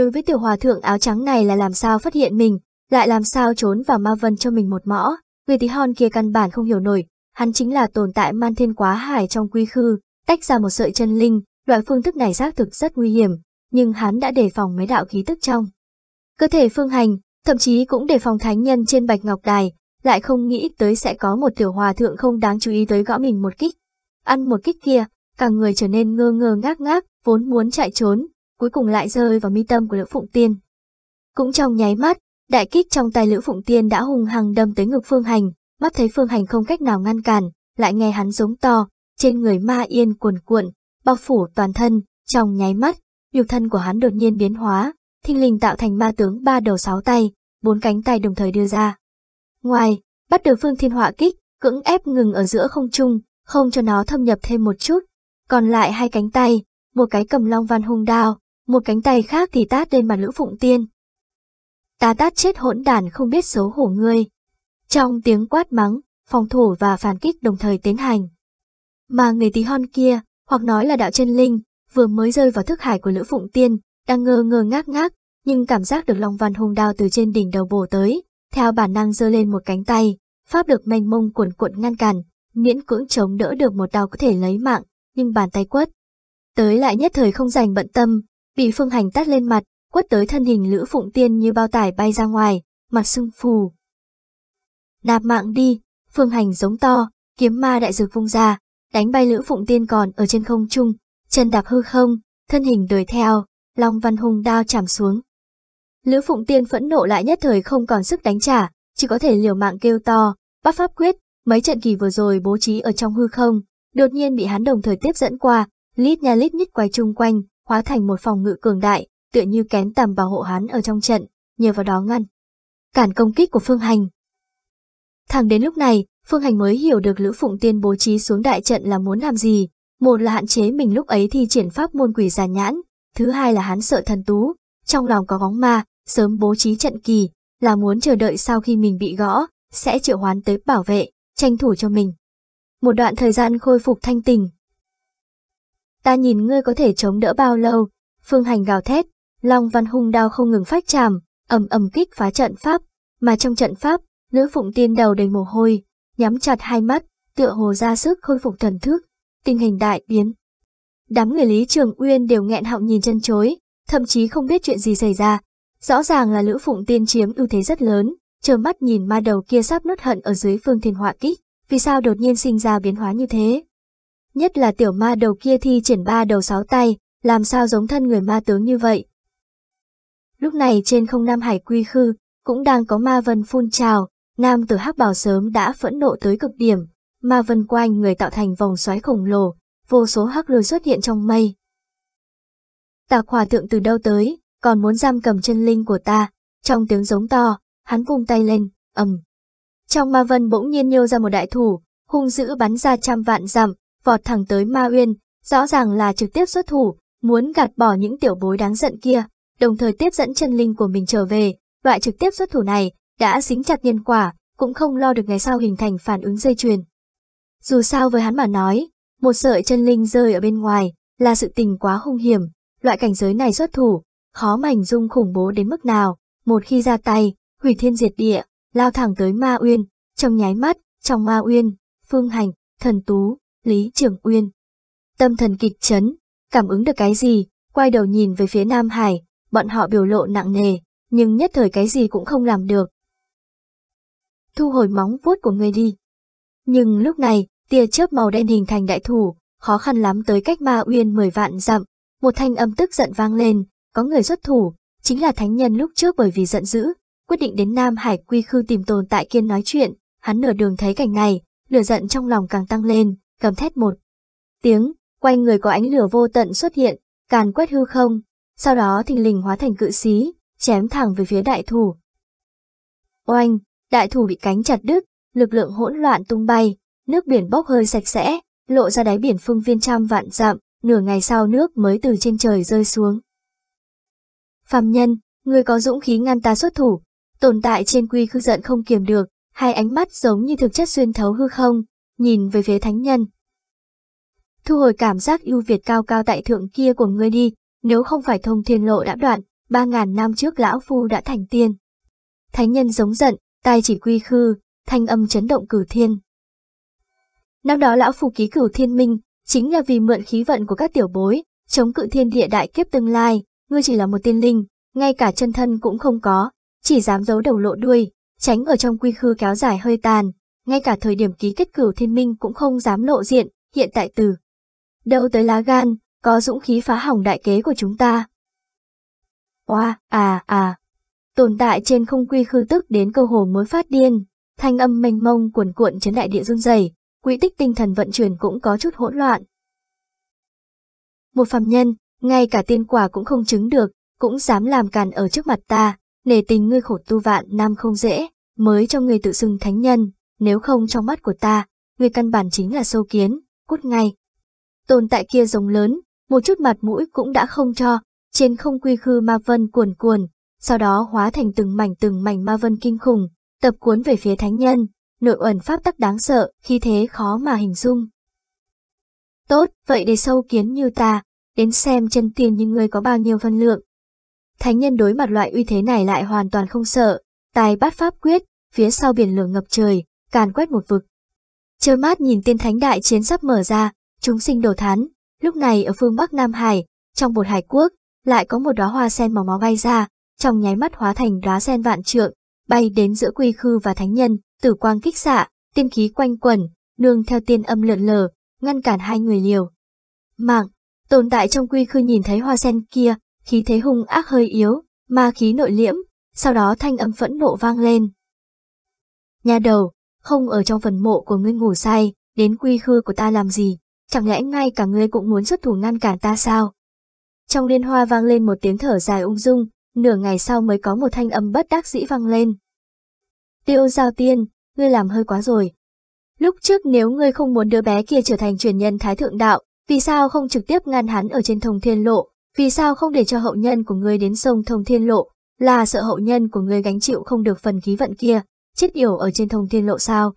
Đối với tiểu hòa thượng áo trắng này là làm sao phát hiện mình, lại làm sao trốn vào ma vân cho mình một mõ, người tí hon kia căn bản không hiểu nổi, hắn chính là tồn tại man thiên quá hải trong quy khư, tách ra một sợi chân linh, loại phương thức này xác thực rất nguy hiểm, nhưng hắn đã đề phòng mấy đạo khí tức trong. Cơ thể phương hành, thậm chí cũng đề phòng thánh nhân trên bạch ngọc đài, lại không nghĩ tới sẽ có một tiểu hòa thượng không đáng chú ý tới gõ mình một kích. Ăn một kích kia, cả người trở nên ngơ ngơ ngác ngác, vốn muốn chạy trốn, cuối cùng lại rơi vào mi tâm của Lữ Phụng Tiên. Cũng trong nháy mắt, đại kích trong tay Lữ Phụng Tiên đã hung hăng đâm tới ngực Phương Hành, mắt thấy Phương Hành không cách nào ngăn cản, lại nghe hắn giống to, trên người ma yên cuồn cuộn, bao phủ toàn thân, trong nháy mắt, nhục thân của hắn đột nhiên biến hóa, thinh linh tạo thành ma tướng ba đầu sáu tay, bốn cánh tay đồng thời đưa ra. Ngoài, bắt được Phương Thiên Họa kích, cưỡng ép ngừng ở giữa không trung, không cho nó thâm nhập thêm một chút, còn lại hai cánh tay, một cái cầm long văn hung đao, một cánh tay khác thì tát lên mặt Lữ Phụng Tiên. Ta tát chết hỗn đàn không biết xấu hổ ngươi. Trong tiếng quát mắng, phòng thủ và phản kích đồng thời tiến hành. Mà người tí hon kia, hoặc nói là đạo chân linh, vừa mới rơi vào thức hải của Lữ Phụng Tiên, đang ngơ ngơ ngác ngác, nhưng cảm giác được Long Văn hung đao từ trên đỉnh đầu bổ tới, theo bản năng giơ lên một cánh tay, pháp được mênh mông cuộn cuộn ngăn cản, miễn cưỡng chống đỡ được một đao có thể lấy mạng, nhưng bàn tay quất. Tới lại nhất thời không dành bận tâm, bị phương hành tát lên mặt, quất tới thân hình Lữ Phụng Tiên như bao tải bay ra ngoài, mặt sưng phù. Nạp mạng đi, phương hành giống to, kiếm ma đại dược vung ra, đánh bay Lữ Phụng Tiên còn ở trên không trung, chân đạp hư không, thân hình đuổi theo, Long Văn Hùng đao chạm xuống. Lữ Phụng Tiên phẫn nộ lại nhất thời không còn sức đánh trả, chỉ có thể liều mạng kêu to, bắt pháp quyết, mấy trận kỳ vừa rồi bố trí ở trong hư không, đột nhiên bị hắn đồng thời tiếp dẫn qua, lít nha lít nhít quay chung quanh, hóa thành một phòng ngự cường đại, tựa như kén tầm bảo hộ hắn ở trong trận, nhờ vào đó ngăn. Cản công kích của Phương Hành. Thẳng đến lúc này, Phương Hành mới hiểu được Lữ Phụng Tiên bố trí xuống đại trận là muốn làm gì. Một là hạn chế mình lúc ấy thi triển pháp môn quỷ già nhãn, thứ hai là hắn sợ thần tú, trong lòng có góng ma, sớm bố trí trận kỳ, là muốn chờ đợi sau khi mình bị gõ, sẽ triệu hoán tới bảo vệ, tranh thủ cho mình. Một đoạn thời gian khôi phục thanh tình, Ta nhìn ngươi có thể chống đỡ bao lâu, phương hành gào thét, Long Văn hung đao không ngừng phách chàm, ầm ầm kích phá trận pháp, mà trong trận pháp, Lữ Phụng Tiên đầu đầy mồ hôi, nhắm chặt hai mắt, tựa hồ ra sức khôi phục thần thức, tình hình đại biến. Đám người Lý Trường Uyên đều nghẹn họng nhìn chân chối, thậm chí không biết chuyện gì xảy ra. Rõ ràng là Lữ Phụng Tiên chiếm ưu thế rất lớn, trơ mắt nhìn ma đầu kia sắp nuốt hận ở dưới phương thiên họa kích, vì sao đột nhiên sinh ra biến hóa như thế? Nhất là tiểu ma đầu kia thi triển ba đầu sáu tay, làm sao giống thân người ma tướng như vậy. Lúc này trên không Nam Hải Quy Khư, cũng đang có ma vân phun trào, nam tử hắc bảo sớm đã phẫn nộ tới cực điểm, ma vân quanh người tạo thành vòng xoáy khổng lồ, vô số hắc lôi xuất hiện trong mây. tà khỏa thượng từ đâu tới, còn muốn giam cầm chân linh của ta, trong tiếng giống to, hắn vùng tay lên, ầm. Trong ma vân bỗng nhiên nhô ra một đại thủ, hung dữ bắn ra trăm vạn dặm, vọt thẳng tới Ma Uyên, rõ ràng là trực tiếp xuất thủ, muốn gạt bỏ những tiểu bối đáng giận kia, đồng thời tiếp dẫn chân linh của mình trở về, loại trực tiếp xuất thủ này đã dính chặt nhân quả, cũng không lo được ngày sau hình thành phản ứng dây chuyền. Dù sao với hắn mà nói, một sợi chân linh rơi ở bên ngoài là sự tình quá hung hiểm, loại cảnh giới này xuất thủ, khó mảnh dung khủng bố đến mức nào, một khi ra tay, hủy thiên diệt địa, lao thẳng tới Ma Uyên, trong nháy mắt, trong Ma Uyên, Phương Hành, Thần Tú, Lý Trường Uyên. Tâm thần kịch chấn, cảm ứng được cái gì, quay đầu nhìn về phía Nam Hải, bọn họ biểu lộ nặng nề, nhưng nhất thời cái gì cũng không làm được. Thu hồi móng vuốt của người đi. Nhưng lúc này, tia chớp màu đen hình thành đại thủ, khó khăn lắm tới cách ma uyên mười vạn dặm, một thanh âm tức giận vang lên, có người xuất thủ, chính là thánh nhân lúc trước bởi vì giận dữ, quyết định đến Nam Hải quy khư tìm tồn tại kiên nói chuyện, hắn nửa đường thấy cảnh này, lửa giận trong lòng càng tăng lên, cầm thét một tiếng, quanh người có ánh lửa vô tận xuất hiện, càn quét hư không, sau đó thình lình hóa thành cự xí, chém thẳng về phía đại thủ. Oanh, đại thủ bị cánh chặt đứt, lực lượng hỗn loạn tung bay, nước biển bốc hơi sạch sẽ, lộ ra đáy biển phương viên trăm vạn dặm, nửa ngày sau nước mới từ trên trời rơi xuống. Phạm nhân, người có dũng khí ngăn ta xuất thủ, tồn tại trên quy khư giận không kiềm được, hai ánh mắt giống như thực chất xuyên thấu hư không, nhìn về phía thánh nhân. Thu hồi cảm giác ưu việt cao cao tại thượng kia của ngươi đi, nếu không phải thông thiên lộ đã đoạn, ba ngàn năm trước lão phu đã thành tiên. Thánh nhân giống giận, tai chỉ quy khư, thanh âm chấn động cửu thiên. Năm đó lão phu ký cửu thiên minh, chính là vì mượn khí vận của các tiểu bối, chống cự thiên địa đại kiếp tương lai, ngươi chỉ là một tiên linh, ngay cả chân thân cũng không có, chỉ dám giấu đầu lộ đuôi, tránh ở trong quy khư kéo dài hơi tàn, ngay cả thời điểm ký kết cửu thiên minh cũng không dám lộ diện, hiện tại từ. Đâu tới lá gan, có dũng khí phá hỏng đại kế của chúng ta. Oa, à, à. Tồn tại trên không quy khư tức đến cơ hồ muốn phát điên, thanh âm mênh mông cuồn cuộn trên đại địa run rẩy, quỹ tích tinh thần vận chuyển cũng có chút hỗn loạn. Một phàm nhân, ngay cả tiên quả cũng không chứng được, cũng dám làm càn ở trước mặt ta, nể tình ngươi khổ tu vạn năm không dễ, mới cho ngươi tự xưng thánh nhân, nếu không trong mắt của ta, người căn bản chính là sâu kiến, cút ngay. Tồn tại kia rồng lớn, một chút mặt mũi cũng đã không cho, trên không quy khư ma vân cuồn cuồn, sau đó hóa thành từng mảnh từng mảnh ma vân kinh khủng, tập cuốn về phía thánh nhân, nội ẩn pháp tắc đáng sợ, khi thế khó mà hình dung. Tốt, vậy để sâu kiến như ta, đến xem chân tiền như người có bao nhiêu phân lượng. Thánh nhân đối mặt loại uy thế này lại hoàn toàn không sợ, tài bát pháp quyết, phía sau biển lửa ngập trời, càn quét một vực. Chơ mát nhìn tiên thánh đại chiến sắp mở ra, chúng sinh đổ thán, lúc này ở phương Bắc Nam Hải, trong một hải quốc, lại có một đóa hoa sen màu máu bay ra, trong nháy mắt hóa thành đóa sen vạn trượng, bay đến giữa quy khư và thánh nhân, tử quang kích xạ, tiên khí quanh quẩn, nương theo tiên âm lượn lờ, ngăn cản hai người liều. Mạng, tồn tại trong quy khư nhìn thấy hoa sen kia, khí thế hung ác hơi yếu, ma khí nội liễm, sau đó thanh âm phẫn nộ vang lên. Nhà đầu, không ở trong phần mộ của ngươi ngủ say, đến quy khư của ta làm gì, chẳng lẽ ngay cả ngươi cũng muốn xuất thủ ngăn cản ta sao? Trong liên hoa vang lên một tiếng thở dài ung dung, nửa ngày sau mới có một thanh âm bất đắc dĩ vang lên. Tiêu giao tiên, ngươi làm hơi quá rồi. Lúc trước nếu ngươi không muốn đứa bé kia trở thành truyền nhân thái thượng đạo, vì sao không trực tiếp ngăn hắn ở trên thông thiên lộ, vì sao không để cho hậu nhân của ngươi đến sông thông thiên lộ, là sợ hậu nhân của ngươi gánh chịu không được phần khí vận kia, chết yểu ở trên thông thiên lộ sao.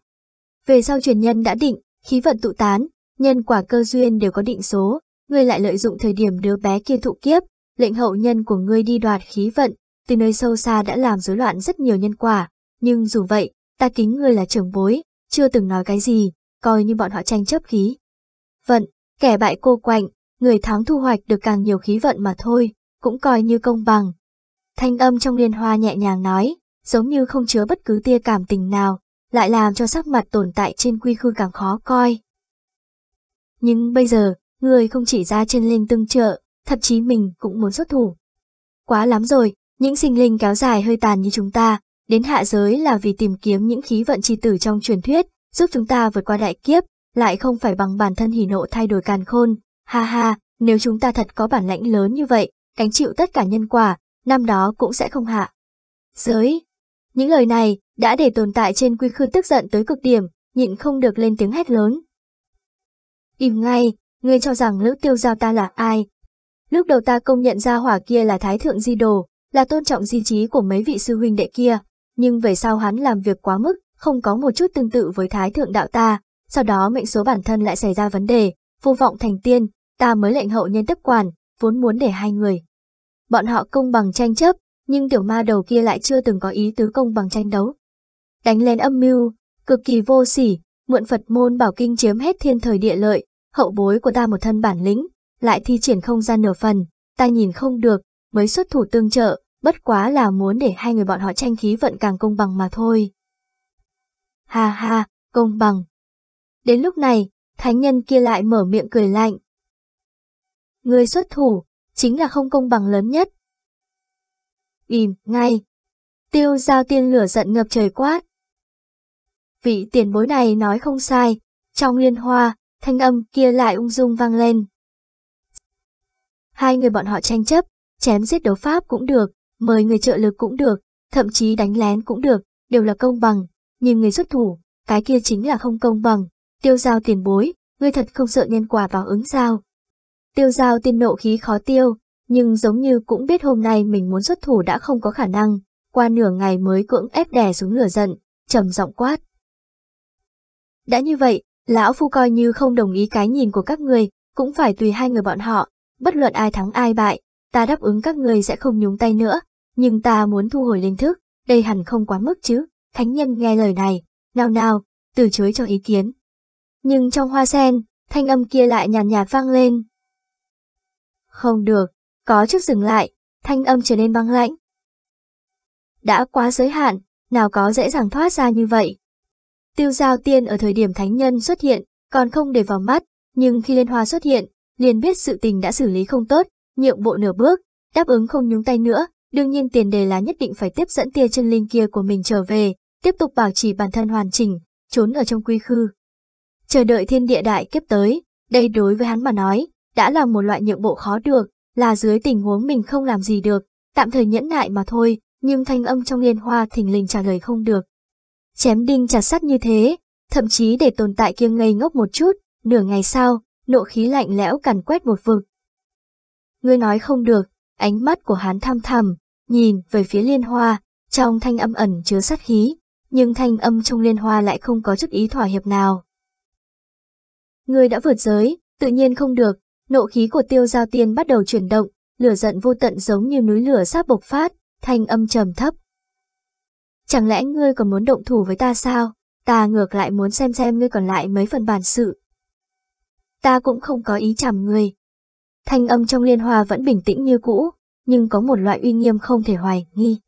Về sau truyền nhân đã định, khí vận tụ tán, nhân quả cơ duyên đều có định số, ngươi lại lợi dụng thời điểm đứa bé kia thụ kiếp, lệnh hậu nhân của ngươi đi đoạt khí vận, từ nơi sâu xa đã làm rối loạn rất nhiều nhân quả, nhưng dù vậy, ta kính ngươi là trưởng bối, chưa từng nói cái gì, coi như bọn họ tranh chấp khí. Vận, kẻ bại cô quạnh, người thắng thu hoạch được càng nhiều khí vận mà thôi, cũng coi như công bằng. Thanh âm trong liên hoa nhẹ nhàng nói, giống như không chứa bất cứ tia cảm tình nào, lại làm cho sắc mặt tồn tại trên quy khư càng khó coi. Nhưng bây giờ, người không chỉ ra trên linh tương trợ, thậm chí mình cũng muốn xuất thủ. Quá lắm rồi, những sinh linh kéo dài hơi tàn như chúng ta, đến hạ giới là vì tìm kiếm những khí vận chi tử trong truyền thuyết, giúp chúng ta vượt qua đại kiếp, lại không phải bằng bản thân hỉ nộ thay đổi càn khôn. Ha ha, nếu chúng ta thật có bản lãnh lớn như vậy, cánh chịu tất cả nhân quả, năm đó cũng sẽ không hạ. Giới, những lời này đã để tồn tại trên quy khư tức giận tới cực điểm, nhịn không được lên tiếng hét lớn. Im ngay, ngươi cho rằng lữ tiêu giao ta là ai? Lúc đầu ta công nhận ra hỏa kia là thái thượng di đồ, là tôn trọng di trí của mấy vị sư huynh đệ kia, nhưng về sau hắn làm việc quá mức, không có một chút tương tự với thái thượng đạo ta, sau đó mệnh số bản thân lại xảy ra vấn đề, vô vọng thành tiên, ta mới lệnh hậu nhân tiếp quản, vốn muốn để hai người. Bọn họ công bằng tranh chấp, nhưng tiểu ma đầu kia lại chưa từng có ý tứ công bằng tranh đấu. Đánh lên âm mưu, cực kỳ vô sỉ, mượn Phật môn bảo kinh chiếm hết thiên thời địa lợi, hậu bối của ta một thân bản lĩnh, lại thi triển không gian nửa phần, ta nhìn không được, mới xuất thủ tương trợ, bất quá là muốn để hai người bọn họ tranh khí vận càng công bằng mà thôi. Ha ha, công bằng. Đến lúc này, thánh nhân kia lại mở miệng cười lạnh. Người xuất thủ, chính là không công bằng lớn nhất, Im, ngay. Tiêu giao tiên lửa giận ngập trời quát. Vị tiền bối này nói không sai, trong liên hoa, thanh âm kia lại ung dung vang lên. Hai người bọn họ tranh chấp, chém giết đấu pháp cũng được, mời người trợ lực cũng được, thậm chí đánh lén cũng được, đều là công bằng, nhưng người xuất thủ, cái kia chính là không công bằng, tiêu giao tiền bối, ngươi thật không sợ nhân quả vào ứng giao. Tiêu giao tiên nộ khí khó tiêu, nhưng giống như cũng biết hôm nay mình muốn xuất thủ đã không có khả năng, qua nửa ngày mới cưỡng ép đè xuống lửa giận, trầm giọng quát. Đã như vậy, lão phu coi như không đồng ý cái nhìn của các người, cũng phải tùy hai người bọn họ, bất luận ai thắng ai bại, ta đáp ứng các người sẽ không nhúng tay nữa, nhưng ta muốn thu hồi linh thức, đây hẳn không quá mức chứ, thánh nhân nghe lời này, nào nào, từ chối cho ý kiến. Nhưng trong hoa sen, thanh âm kia lại nhàn nhạt, nhạt vang lên. Không được, có chút dừng lại, thanh âm trở nên băng lạnh. Đã quá giới hạn, nào có dễ dàng thoát ra như vậy. Tiêu giao tiên ở thời điểm thánh nhân xuất hiện, còn không để vào mắt, nhưng khi liên hoa xuất hiện, liền biết sự tình đã xử lý không tốt, nhượng bộ nửa bước, đáp ứng không nhúng tay nữa, đương nhiên tiền đề là nhất định phải tiếp dẫn tia chân linh kia của mình trở về, tiếp tục bảo trì bản thân hoàn chỉnh, trốn ở trong quy khư. Chờ đợi thiên địa đại kiếp tới, đây đối với hắn mà nói, đã là một loại nhượng bộ khó được, là dưới tình huống mình không làm gì được, tạm thời nhẫn nại mà thôi, nhưng thanh âm trong liên hoa thỉnh lình trả lời không được. Chém đinh chặt sắt như thế, thậm chí để tồn tại kia ngây ngốc một chút, nửa ngày sau, nộ khí lạnh lẽo càn quét một vực. Ngươi nói không được, ánh mắt của hắn tham thầm, nhìn về phía liên hoa, trong thanh âm ẩn chứa sát khí, nhưng thanh âm trong liên hoa lại không có chút ý thỏa hiệp nào. Ngươi đã vượt giới, tự nhiên không được, Nộ khí của tiêu giao tiên bắt đầu chuyển động, lửa giận vô tận giống như núi lửa sắp bộc phát, thanh âm trầm thấp. Chẳng lẽ ngươi còn muốn động thủ với ta sao? Ta ngược lại muốn xem xem ngươi còn lại mấy phần bản sự. Ta cũng không có ý chằm ngươi. Thanh âm trong liên hoa vẫn bình tĩnh như cũ, nhưng có một loại uy nghiêm không thể hoài nghi.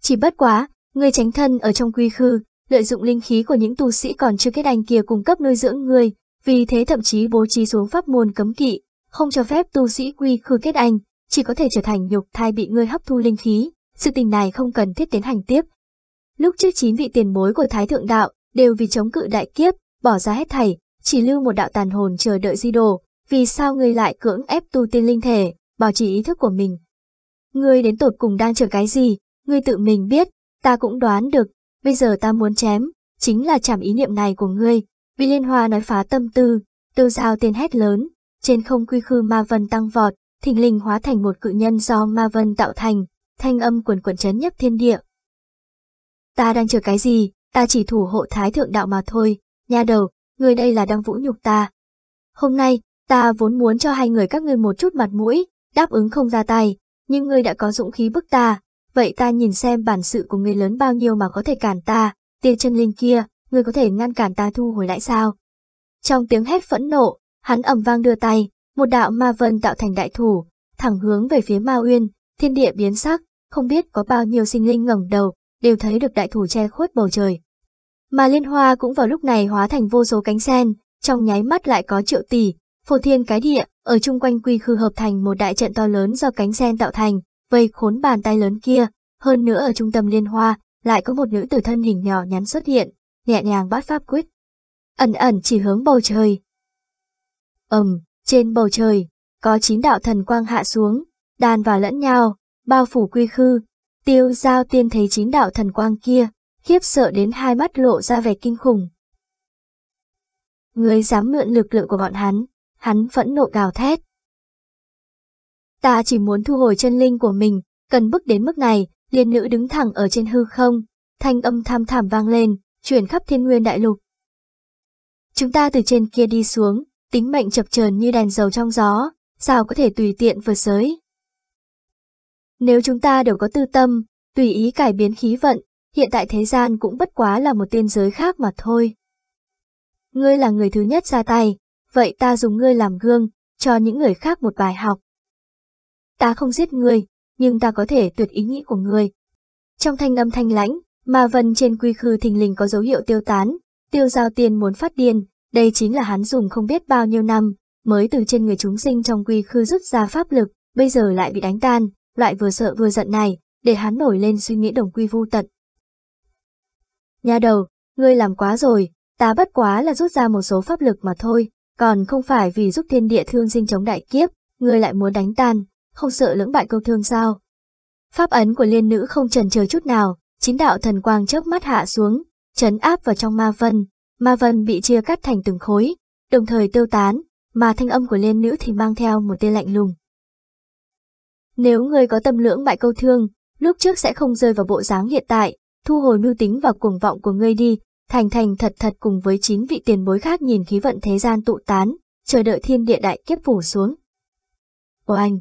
Chỉ bất quá, ngươi tránh thân ở trong quy khư, lợi dụng linh khí của những tu sĩ còn chưa kết anh kia cung cấp nuôi dưỡng ngươi, vì thế thậm chí bố trí xuống pháp môn cấm kỵ, không cho phép tu sĩ quy khư kết anh, chỉ có thể trở thành nhục thai bị ngươi hấp thu linh khí, sự tình này không cần thiết tiến hành tiếp. Lúc trước chín vị tiền bối của Thái Thượng Đạo đều vì chống cự đại kiếp, bỏ ra hết thảy, chỉ lưu một đạo tàn hồn chờ đợi di đồ, vì sao ngươi lại cưỡng ép tu tiên linh thể, bảo trì ý thức của mình. Ngươi đến tột cùng đang chờ cái gì, ngươi tự mình biết, ta cũng đoán được, bây giờ ta muốn chém, chính là chảm ý niệm này của ngươi, Vị liên hoa nói phá tâm tư, tiêu giao tiên hét lớn, trên không quy khư ma vân tăng vọt, thình lình hóa thành một cự nhân do ma vân tạo thành, thanh âm quần quần chấn nhấp thiên địa. Ta đang chờ cái gì, ta chỉ thủ hộ thái thượng đạo mà thôi, nha đầu, người đây là đang vũ nhục ta. Hôm nay, ta vốn muốn cho hai người các ngươi một chút mặt mũi, đáp ứng không ra tay, nhưng ngươi đã có dũng khí bức ta, vậy ta nhìn xem bản sự của người lớn bao nhiêu mà có thể cản ta, tia chân linh kia, ngươi có thể ngăn cản ta thu hồi lại sao? Trong tiếng hét phẫn nộ, hắn ầm vang đưa tay, một đạo ma vân tạo thành đại thủ, thẳng hướng về phía ma uyên, thiên địa biến sắc, không biết có bao nhiêu sinh linh ngẩng đầu, đều thấy được đại thủ che khuất bầu trời. Mà liên hoa cũng vào lúc này hóa thành vô số cánh sen, trong nháy mắt lại có triệu tỷ, phổ thiên cái địa, ở chung quanh quy khư hợp thành một đại trận to lớn do cánh sen tạo thành, vây khốn bàn tay lớn kia, hơn nữa ở trung tâm liên hoa, lại có một nữ tử thân hình nhỏ nhắn xuất hiện, nhẹ nhàng bắt pháp quyết. Ẩn ẩn chỉ hướng bầu trời. Ẩm, trên bầu trời, có chín đạo thần quang hạ xuống, đan vào lẫn nhau, bao phủ quy khư. Tiêu giao tiên thấy chín đạo thần quang kia, khiếp sợ đến hai mắt lộ ra vẻ kinh khủng. Người dám mượn lực lượng của bọn hắn, hắn phẫn nộ gào thét. Ta chỉ muốn thu hồi chân linh của mình, cần bước đến mức này, liền nữ đứng thẳng ở trên hư không, thanh âm tham thảm vang lên, chuyển khắp thiên nguyên đại lục. Chúng ta từ trên kia đi xuống, tính mệnh chập chờn như đèn dầu trong gió, sao có thể tùy tiện vừa giới. Nếu chúng ta đều có tư tâm, tùy ý cải biến khí vận, hiện tại thế gian cũng bất quá là một tiên giới khác mà thôi. Ngươi là người thứ nhất ra tay, vậy ta dùng ngươi làm gương, cho những người khác một bài học. Ta không giết ngươi, nhưng ta có thể tuyệt ý nghĩ của ngươi. Trong thanh âm thanh lãnh, mà vân trên quy khư thình lình có dấu hiệu tiêu tán, tiêu giao tiên muốn phát điên, đây chính là hắn dùng không biết bao nhiêu năm, mới từ trên người chúng sinh trong quy khư rút ra pháp lực, bây giờ lại bị đánh tan, loại vừa sợ vừa giận này, để hắn nổi lên suy nghĩ đồng quy vu tận. Nhà đầu, ngươi làm quá rồi, ta bất quá là rút ra một số pháp lực mà thôi, còn không phải vì giúp thiên địa thương sinh chống đại kiếp, ngươi lại muốn đánh tan, không sợ lưỡng bại câu thương sao. Pháp ấn của liên nữ không trần chờ chút nào, chín đạo thần quang chớp mắt hạ xuống, chấn áp vào trong ma vân, ma vân bị chia cắt thành từng khối, đồng thời tiêu tán, mà thanh âm của liên nữ thì mang theo một tia lạnh lùng. Nếu người có tâm lưỡng bại câu thương, lúc trước sẽ không rơi vào bộ dáng hiện tại, thu hồi mưu tính và cuồng vọng của ngươi đi, thành thành thật thật cùng với chín vị tiền bối khác nhìn khí vận thế gian tụ tán, chờ đợi thiên địa đại kiếp phủ xuống. ô anh,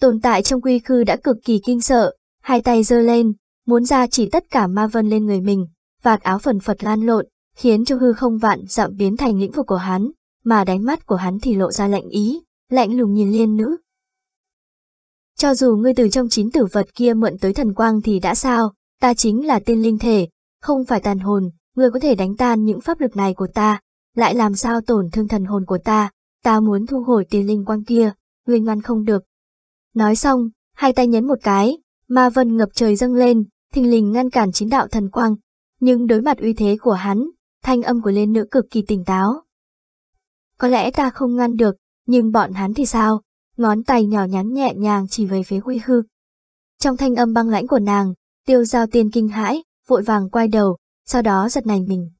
tồn tại trong quy khư đã cực kỳ kinh sợ, hai tay giơ lên, muốn ra chỉ tất cả ma vân lên người mình, vạt áo phần phật lan lộn, khiến cho hư không vạn dặm biến thành lĩnh vực của hắn, mà đánh mắt của hắn thì lộ ra lạnh ý, lạnh lùng nhìn liên nữ. Cho dù ngươi từ trong chín tử vật kia mượn tới thần quang thì đã sao, ta chính là tên linh thể, không phải tàn hồn, ngươi có thể đánh tan những pháp lực này của ta, lại làm sao tổn thương thần hồn của ta, ta muốn thu hồi tiên linh quang kia, ngươi ngăn không được. Nói xong, hai tay nhấn một cái, ma vân ngập trời dâng lên, thình lình ngăn cản chín đạo thần quang, nhưng đối mặt uy thế của hắn, thanh âm của liên nữ cực kỳ tỉnh táo. Có lẽ ta không ngăn được, nhưng bọn hắn thì sao? Ngón tay nhỏ nhắn nhẹ nhàng chỉ về phía Huy Hư. Trong thanh âm băng lãnh của nàng, tiêu giao tiên kinh hãi, vội vàng quay đầu, sau đó giật nảy mình.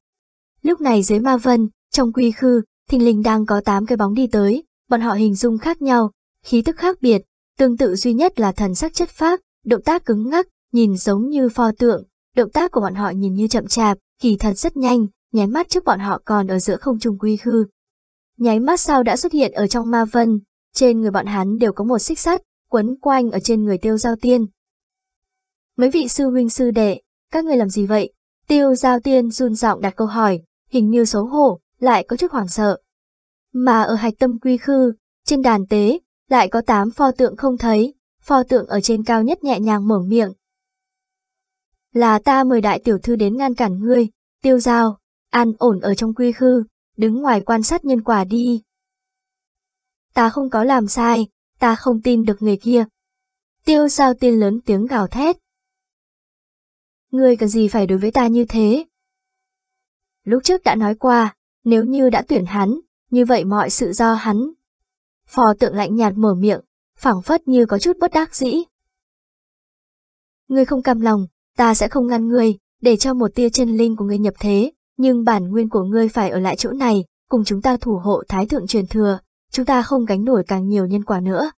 Lúc này dưới ma vân, trong quy khư, thình lình đang có 8 cái bóng đi tới, bọn họ hình dung khác nhau, khí tức khác biệt, tương tự duy nhất là thần sắc chất phác, động tác cứng ngắc, nhìn giống như pho tượng, động tác của bọn họ nhìn như chậm chạp, kỳ thật rất nhanh, nháy mắt trước bọn họ còn ở giữa không trung quy khư. Nháy mắt sau đã xuất hiện ở trong ma vân, trên người bọn hắn đều có một xích sắt, quấn quanh ở trên người tiêu giao tiên. Mấy vị sư huynh sư đệ, các người làm gì vậy? Tiêu giao tiên run giọng đặt câu hỏi, hình như xấu hổ, lại có chút hoảng sợ. Mà ở hạch tâm quy khư, trên đàn tế, lại có tám pho tượng không thấy, pho tượng ở trên cao nhất nhẹ nhàng mở miệng, là ta mời đại tiểu thư đến ngăn cản ngươi, tiêu giao, an ổn ở trong quy khư, đứng ngoài quan sát nhân quả đi. Ta không có làm sai, ta không tin được người kia. Tiêu giao tiên lớn tiếng gào thét. Ngươi cần gì phải đối với ta như thế? Lúc trước đã nói qua, nếu như đã tuyển hắn, như vậy mọi sự do hắn. Phò tượng lạnh nhạt mở miệng, phảng phất như có chút bất đắc dĩ. Ngươi không cam lòng, Ta sẽ không ngăn ngươi, để cho một tia chân linh của ngươi nhập thế, nhưng bản nguyên của ngươi phải ở lại chỗ này, cùng chúng ta thủ hộ thái thượng truyền thừa, chúng ta không gánh nổi càng nhiều nhân quả nữa.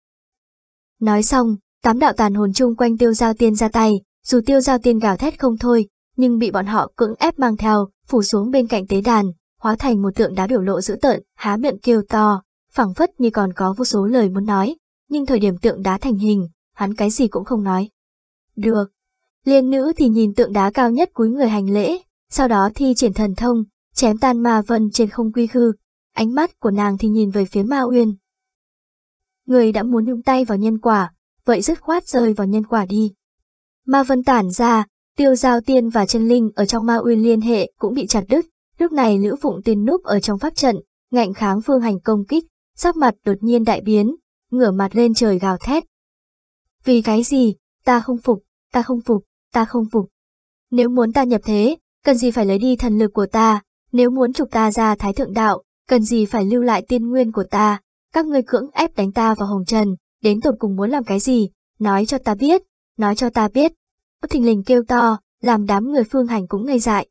Nói xong, tám đạo tàn hồn chung quanh tiêu giao tiên ra tay, dù tiêu giao tiên gào thét không thôi, nhưng bị bọn họ cưỡng ép mang theo, phủ xuống bên cạnh tế đàn, hóa thành một tượng đá biểu lộ dữ tợn, há miệng kêu to, phẳng phất như còn có vô số lời muốn nói, nhưng thời điểm tượng đá thành hình, hắn cái gì cũng không nói. Được, Liên nữ thì nhìn tượng đá cao nhất cúi người hành lễ, sau đó thi triển thần thông, chém tan ma vân trên không quy khư. Ánh mắt của nàng thì nhìn về phía ma uyên. Người đã muốn nhung tay vào nhân quả, vậy dứt khoát rơi vào nhân quả đi. Ma vân tản ra, tiêu giao tiên và chân linh ở trong ma uyên liên hệ cũng bị chặt đứt. Lúc này Lữ Phụng tiên núp ở trong pháp trận, ngạnh kháng phương hành công kích, sắc mặt đột nhiên đại biến, ngửa mặt lên trời gào thét. Vì cái gì, ta không phục, ta không phục ta không phục. Nếu muốn ta nhập thế, cần gì phải lấy đi thần lực của ta, nếu muốn trục ta ra thái thượng đạo, cần gì phải lưu lại tiên nguyên của ta, các ngươi cưỡng ép đánh ta vào hồng trần, đến tột cùng muốn làm cái gì, nói cho ta biết, nói cho ta biết. Út thình lình kêu to, làm đám người phương hành cũng ngây dại.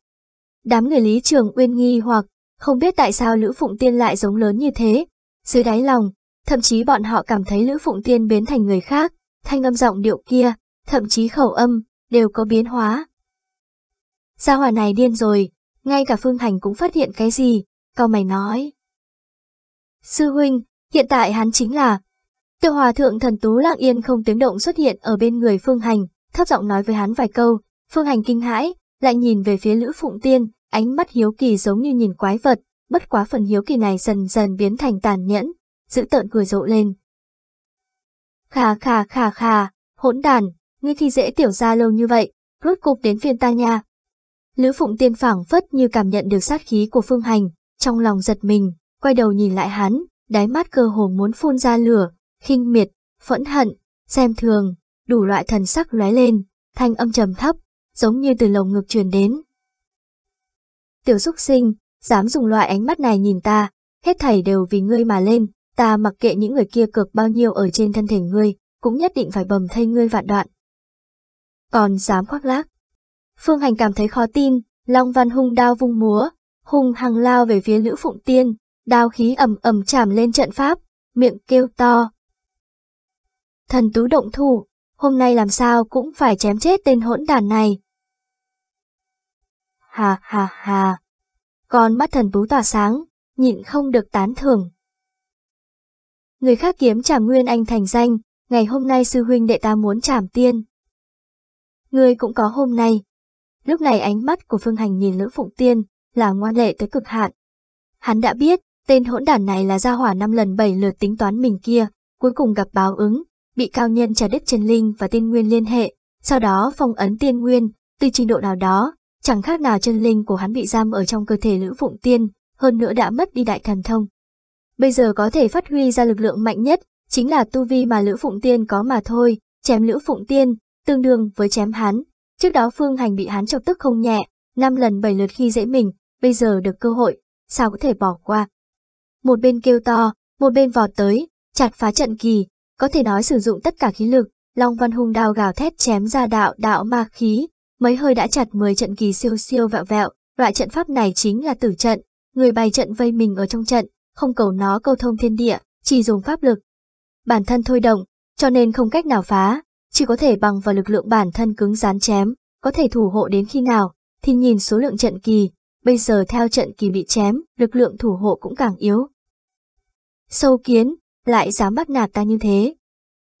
Đám người lý trường uyên nghi hoặc, không biết tại sao Lữ Phụng Tiên lại giống lớn như thế. Dưới đáy lòng, thậm chí bọn họ cảm thấy Lữ Phụng Tiên biến thành người khác, thanh âm giọng điệu kia, thậm chí khẩu âm, đều có biến hóa. Gia hỏa này điên rồi, ngay cả Phương hành cũng phát hiện cái gì, cao mày nói. Sư huynh, hiện tại hắn chính là... Tiêu hòa thượng thần tú lặng yên không tiếng động xuất hiện ở bên người Phương Hành, thấp giọng nói với hắn vài câu, Phương Hành kinh hãi, lại nhìn về phía Lữ Phụng Tiên, ánh mắt hiếu kỳ giống như nhìn quái vật, bất quá phần hiếu kỳ này dần dần biến thành tàn nhẫn, giữ tợn cười rộ lên. Khà khà khà khà, hỗn đàn, ngươi khi dễ tiểu ra lâu như vậy, rốt cục đến phiên ta nha. Lữ Phụng Tiên phảng phất như cảm nhận được sát khí của Phương Hành, trong lòng giật mình, quay đầu nhìn lại hắn, đáy mắt cơ hồ muốn phun ra lửa, khinh miệt, phẫn hận, xem thường, đủ loại thần sắc lóe lên, thanh âm trầm thấp, giống như từ lồng ngực truyền đến. Tiểu xúc sinh, dám dùng loại ánh mắt này nhìn ta, hết thảy đều vì ngươi mà lên, ta mặc kệ những người kia cược bao nhiêu ở trên thân thể ngươi, cũng nhất định phải bầm thay ngươi vạn đoạn còn dám khoác lác. Phương Hành cảm thấy khó tin, Long Văn hung đao vung múa, hung hăng lao về phía Lữ Phụng Tiên, đao khí ầm ầm chạm lên trận pháp, miệng kêu to. Thần tú động thủ, hôm nay làm sao cũng phải chém chết tên hỗn đàn này. Hà hà hà, con mắt thần tú tỏa sáng, nhịn không được tán thưởng. Người khác kiếm trảm nguyên anh thành danh, ngày hôm nay sư huynh đệ ta muốn trảm tiên ngươi cũng có hôm nay. Lúc này ánh mắt của Phương Hành nhìn Lữ Phụng Tiên là ngoan lệ tới cực hạn. Hắn đã biết, tên hỗn đản này là gia hỏa năm lần bảy lượt tính toán mình kia, cuối cùng gặp báo ứng, bị cao nhân trà đứt chân linh và tiên nguyên liên hệ, sau đó phong ấn tiên nguyên, từ trình độ nào đó, chẳng khác nào chân linh của hắn bị giam ở trong cơ thể Lữ Phụng Tiên, hơn nữa đã mất đi đại thần thông. Bây giờ có thể phát huy ra lực lượng mạnh nhất, chính là tu vi mà Lữ Phụng Tiên có mà thôi, chém Lữ Phụng Tiên, tương đương với chém hắn. Trước đó Phương Hành bị hắn chọc tức không nhẹ, năm lần bảy lượt khi dễ mình, bây giờ được cơ hội, sao có thể bỏ qua. Một bên kêu to, một bên vọt tới, chặt phá trận kỳ, có thể nói sử dụng tất cả khí lực, Long Văn hung đao gào thét chém ra đạo đạo ma khí, mấy hơi đã chặt 10 trận kỳ siêu siêu vẹo vẹo, loại trận pháp này chính là tử trận, người bày trận vây mình ở trong trận, không cầu nó câu thông thiên địa, chỉ dùng pháp lực. Bản thân thôi động, cho nên không cách nào phá, chỉ có thể bằng vào lực lượng bản thân cứng rán chém, có thể thủ hộ đến khi nào, thì nhìn số lượng trận kỳ, bây giờ theo trận kỳ bị chém, lực lượng thủ hộ cũng càng yếu. Sâu kiến, lại dám bắt nạt ta như thế.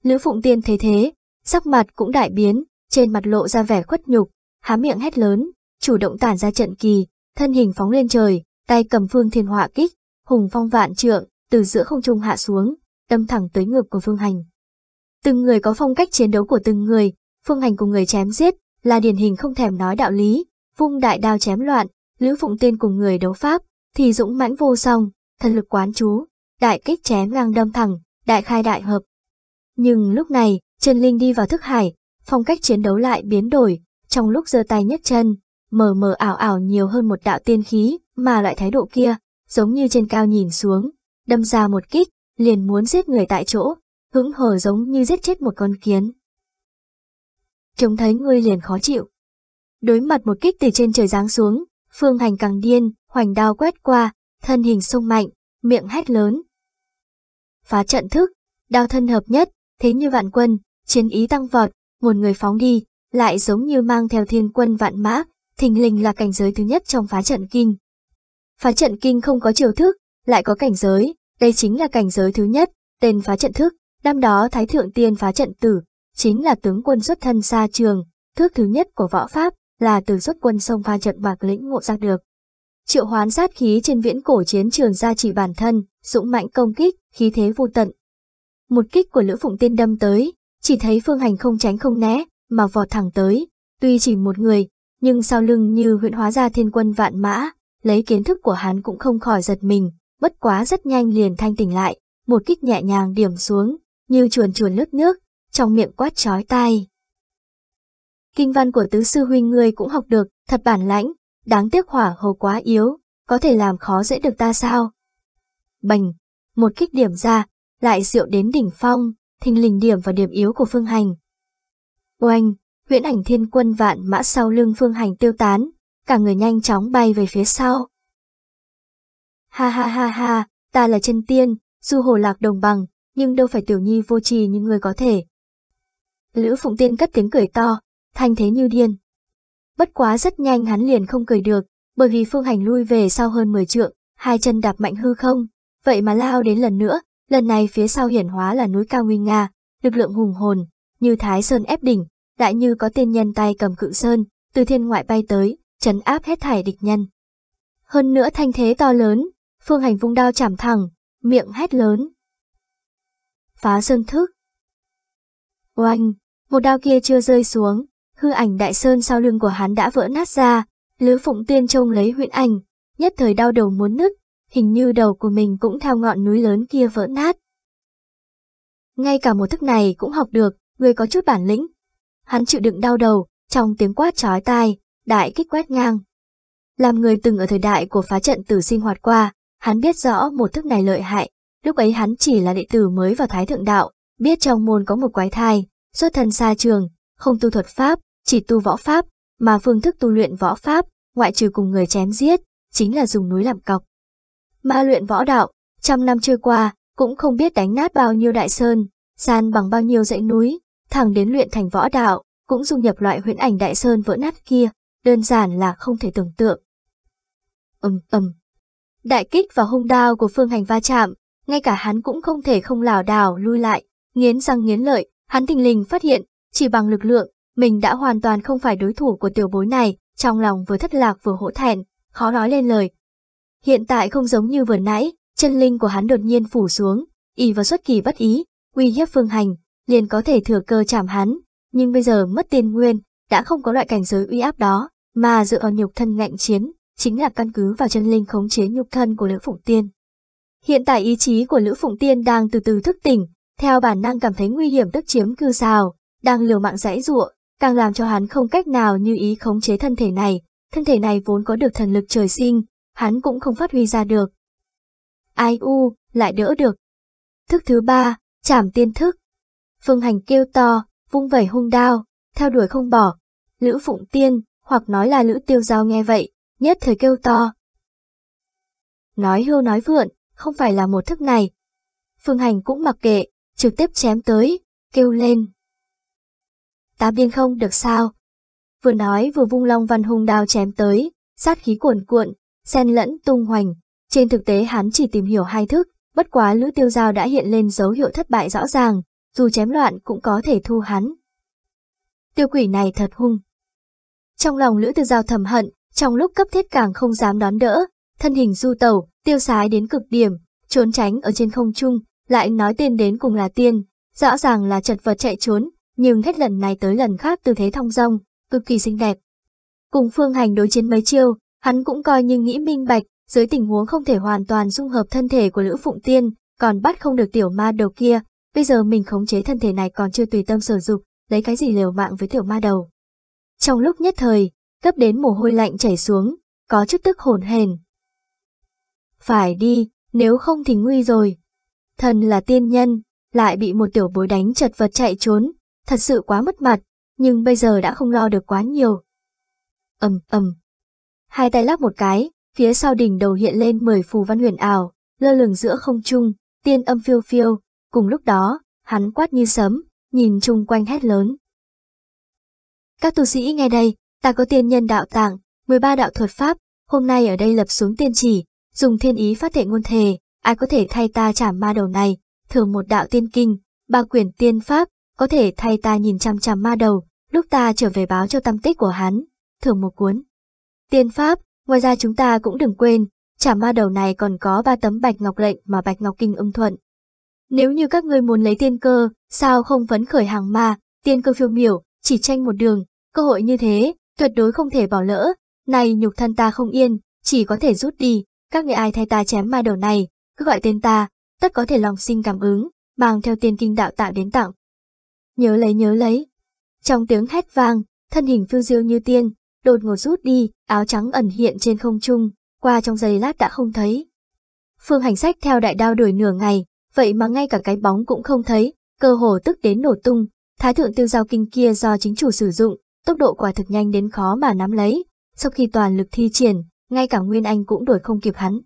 Lữ Phụng Tiên thấy thế, sắc mặt cũng đại biến, trên mặt lộ ra vẻ khuất nhục, há miệng hét lớn, chủ động tản ra trận kỳ, thân hình phóng lên trời, tay cầm phương thiên họa kích, hùng phong vạn trượng, từ giữa không trung hạ xuống, đâm thẳng tới ngực của phương hành. Từng người có phong cách chiến đấu của từng người, phương hành cùng người chém giết, là điển hình không thèm nói đạo lý, vung đại đao chém loạn, Lữ Phụng Tiên cùng người đấu pháp, thì dũng mãnh vô song, thần lực quán chú, đại kích chém ngang đâm thẳng, đại khai đại hợp. Nhưng lúc này, Trần Linh đi vào thức hải, phong cách chiến đấu lại biến đổi, trong lúc giơ tay nhấc chân, mờ mờ ảo ảo nhiều hơn một đạo tiên khí, mà loại thái độ kia, giống như trên cao nhìn xuống, đâm ra một kích, liền muốn giết người tại chỗ hững hờ giống như giết chết một con kiến. Trông thấy ngươi liền khó chịu. Đối mặt một kích từ trên trời giáng xuống, phương hành càng điên, hoành đao quét qua, thân hình sung mạnh, miệng hét lớn. Phá trận thức, đao thân hợp nhất, thế như vạn quân, chiến ý tăng vọt, một người phóng đi, lại giống như mang theo thiên quân vạn mã, thình lình là cảnh giới thứ nhất trong phá trận kinh. Phá trận kinh không có chiều thức, lại có cảnh giới, đây chính là cảnh giới thứ nhất, tên phá trận thức. Năm đó Thái Thượng Tiên phá trận tử, chính là tướng quân xuất thân xa trường, thước thứ nhất của võ Pháp là từ xuất quân sông pha trận bạc lĩnh ngộ ra được. Triệu hoán sát khí trên viễn cổ chiến trường ra chỉ bản thân, dũng mạnh công kích, khí thế vô tận. Một kích của Lữ Phụng Tiên đâm tới, chỉ thấy phương hành không tránh không né, mà vọt thẳng tới, tuy chỉ một người, nhưng sau lưng như huyện hóa ra thiên quân vạn mã, lấy kiến thức của hắn cũng không khỏi giật mình, bất quá rất nhanh liền thanh tỉnh lại, một kích nhẹ nhàng điểm xuống, như chuồn chuồn lướt nước, trong miệng quát chói tai. Kinh văn của tứ sư huynh ngươi cũng học được, thật bản lãnh, đáng tiếc hỏa hồ quá yếu, có thể làm khó dễ được ta sao? Bành, một kích điểm ra, lại diệu đến đỉnh phong, thình lình điểm và điểm yếu của phương hành. Oanh, huyễn ảnh thiên quân vạn mã sau lưng phương hành tiêu tán, cả người nhanh chóng bay về phía sau. Ha ha ha ha, ta là chân tiên, du hồ lạc đồng bằng, nhưng đâu phải tiểu nhi vô trì như người có thể. Lữ Phụng Tiên cất tiếng cười to, thanh thế như điên. Bất quá rất nhanh hắn liền không cười được, bởi vì phương hành lui về sau hơn 10 trượng, hai chân đạp mạnh hư không, vậy mà lao đến lần nữa, lần này phía sau hiển hóa là núi cao nguyên nga, lực lượng hùng hồn, như thái sơn ép đỉnh, đại như có tiên nhân tay cầm cự sơn, từ thiên ngoại bay tới, chấn áp hết thải địch nhân. Hơn nữa thanh thế to lớn, phương hành vung đao chảm thẳng, miệng hét lớn, phá sơn thức. Oanh, một đao kia chưa rơi xuống, hư ảnh đại sơn sau lưng của hắn đã vỡ nát ra, Lữ Phụng Tiên trông lấy huyễn ảnh, nhất thời đau đầu muốn nứt, hình như đầu của mình cũng theo ngọn núi lớn kia vỡ nát. Ngay cả một thức này cũng học được, người có chút bản lĩnh. Hắn chịu đựng đau đầu, trong tiếng quát chói tai, đại kích quét ngang. Làm người từng ở thời đại của phá trận tử sinh hoạt qua, hắn biết rõ một thức này lợi hại, Lúc ấy hắn chỉ là đệ tử mới vào Thái Thượng Đạo, biết trong môn có một quái thai, xuất thân xa trường, không tu thuật pháp, chỉ tu võ pháp, mà phương thức tu luyện võ pháp, ngoại trừ cùng người chém giết, chính là dùng núi làm cọc. Ma luyện võ đạo, trăm năm trôi qua, cũng không biết đánh nát bao nhiêu đại sơn, san bằng bao nhiêu dãy núi, thẳng đến luyện thành võ đạo, cũng dung nhập loại huyễn ảnh đại sơn vỡ nát kia, đơn giản là không thể tưởng tượng. Ầm ầm. Đại kích và hung đao của Phương Hành va chạm, ngay cả hắn cũng không thể không lảo đảo lui lại, nghiến răng nghiến lợi, hắn thình lình phát hiện, chỉ bằng lực lượng, mình đã hoàn toàn không phải đối thủ của tiểu bối này, trong lòng vừa thất lạc vừa hổ thẹn, khó nói lên lời. Hiện tại không giống như vừa nãy, chân linh của hắn đột nhiên phủ xuống, y vào xuất kỳ bất ý, uy hiếp phương hành, liền có thể thừa cơ chạm hắn, nhưng bây giờ mất tiên nguyên, đã không có loại cảnh giới uy áp đó, mà dựa vào nhục thân ngạnh chiến, chính là căn cứ vào chân linh khống chế nhục thân của Lữ phủ Tiên. Hiện tại ý chí của Lữ Phụng Tiên đang từ từ thức tỉnh, theo bản năng cảm thấy nguy hiểm tức chiếm cư xào, đang liều mạng giãy giụa, càng làm cho hắn không cách nào như ý khống chế thân thể này, thân thể này vốn có được thần lực trời sinh, hắn cũng không phát huy ra được. Ai u, lại đỡ được. Thức thứ ba, chảm tiên thức. Phương hành kêu to, vung vẩy hung đao, theo đuổi không bỏ. Lữ Phụng Tiên, hoặc nói là Lữ Tiêu Giao nghe vậy, nhất thời kêu to. Nói hưu nói vượn, không phải là một thức này. Phương Hành cũng mặc kệ, trực tiếp chém tới, kêu lên. ta biên không được sao. Vừa nói vừa vung long văn hung đao chém tới, sát khí cuồn cuộn, xen lẫn tung hoành. Trên thực tế hắn chỉ tìm hiểu hai thức, bất quá lữ tiêu giao đã hiện lên dấu hiệu thất bại rõ ràng, dù chém loạn cũng có thể thu hắn. Tiêu quỷ này thật hung. Trong lòng lữ tiêu giao thầm hận, trong lúc cấp thiết càng không dám đón đỡ, thân hình du tẩu, tiêu sái đến cực điểm, trốn tránh ở trên không trung, lại nói tên đến cùng là tiên, rõ ràng là chật vật chạy trốn, nhưng hết lần này tới lần khác tư thế thong dong, cực kỳ xinh đẹp. Cùng phương hành đối chiến mấy chiêu, hắn cũng coi như nghĩ minh bạch, dưới tình huống không thể hoàn toàn dung hợp thân thể của Lữ Phụng Tiên, còn bắt không được tiểu ma đầu kia, bây giờ mình khống chế thân thể này còn chưa tùy tâm sử dụng, lấy cái gì liều mạng với tiểu ma đầu. Trong lúc nhất thời, cấp đến mồ hôi lạnh chảy xuống, có chút tức hồn hền, phải đi, nếu không thì nguy rồi. Thần là tiên nhân, lại bị một tiểu bối đánh chật vật chạy trốn, thật sự quá mất mặt, nhưng bây giờ đã không lo được quá nhiều. ầm ầm Hai tay lắp một cái, phía sau đỉnh đầu hiện lên mười phù văn huyền ảo, lơ lửng giữa không trung, tiên âm phiêu phiêu, cùng lúc đó, hắn quát như sấm, nhìn chung quanh hét lớn. Các tu sĩ nghe đây, ta có tiên nhân đạo tàng, 13 đạo thuật pháp, hôm nay ở đây lập xuống tiên chỉ, dùng thiên ý phát thể ngôn thề, ai có thể thay ta trả ma đầu này, thường một đạo tiên kinh, ba quyển tiên pháp, có thể thay ta nhìn chăm chăm ma đầu, lúc ta trở về báo cho tâm tích của hắn, thường một cuốn. Tiên pháp, ngoài ra chúng ta cũng đừng quên, trả ma đầu này còn có ba tấm bạch ngọc lệnh mà bạch ngọc kinh ưng thuận. Nếu như các ngươi muốn lấy tiên cơ, sao không vấn khởi hàng ma, tiên cơ phiêu miểu, chỉ tranh một đường, cơ hội như thế, tuyệt đối không thể bỏ lỡ, này nhục thân ta không yên, chỉ có thể rút đi, các người ai thay ta chém mai đầu này, cứ gọi tên ta, tất có thể lòng sinh cảm ứng, mang theo tiên kinh đạo tạo đến tặng. Nhớ lấy nhớ lấy. Trong tiếng hét vang, thân hình phiêu diêu như tiên, đột ngột rút đi, áo trắng ẩn hiện trên không trung, qua trong giây lát đã không thấy. Phương hành sách theo đại đao đuổi nửa ngày, vậy mà ngay cả cái bóng cũng không thấy, cơ hồ tức đến nổ tung, thái thượng tiêu giao kinh kia do chính chủ sử dụng, tốc độ quả thực nhanh đến khó mà nắm lấy. Sau khi toàn lực thi triển, ngay cả Nguyên Anh cũng đuổi không kịp hắn.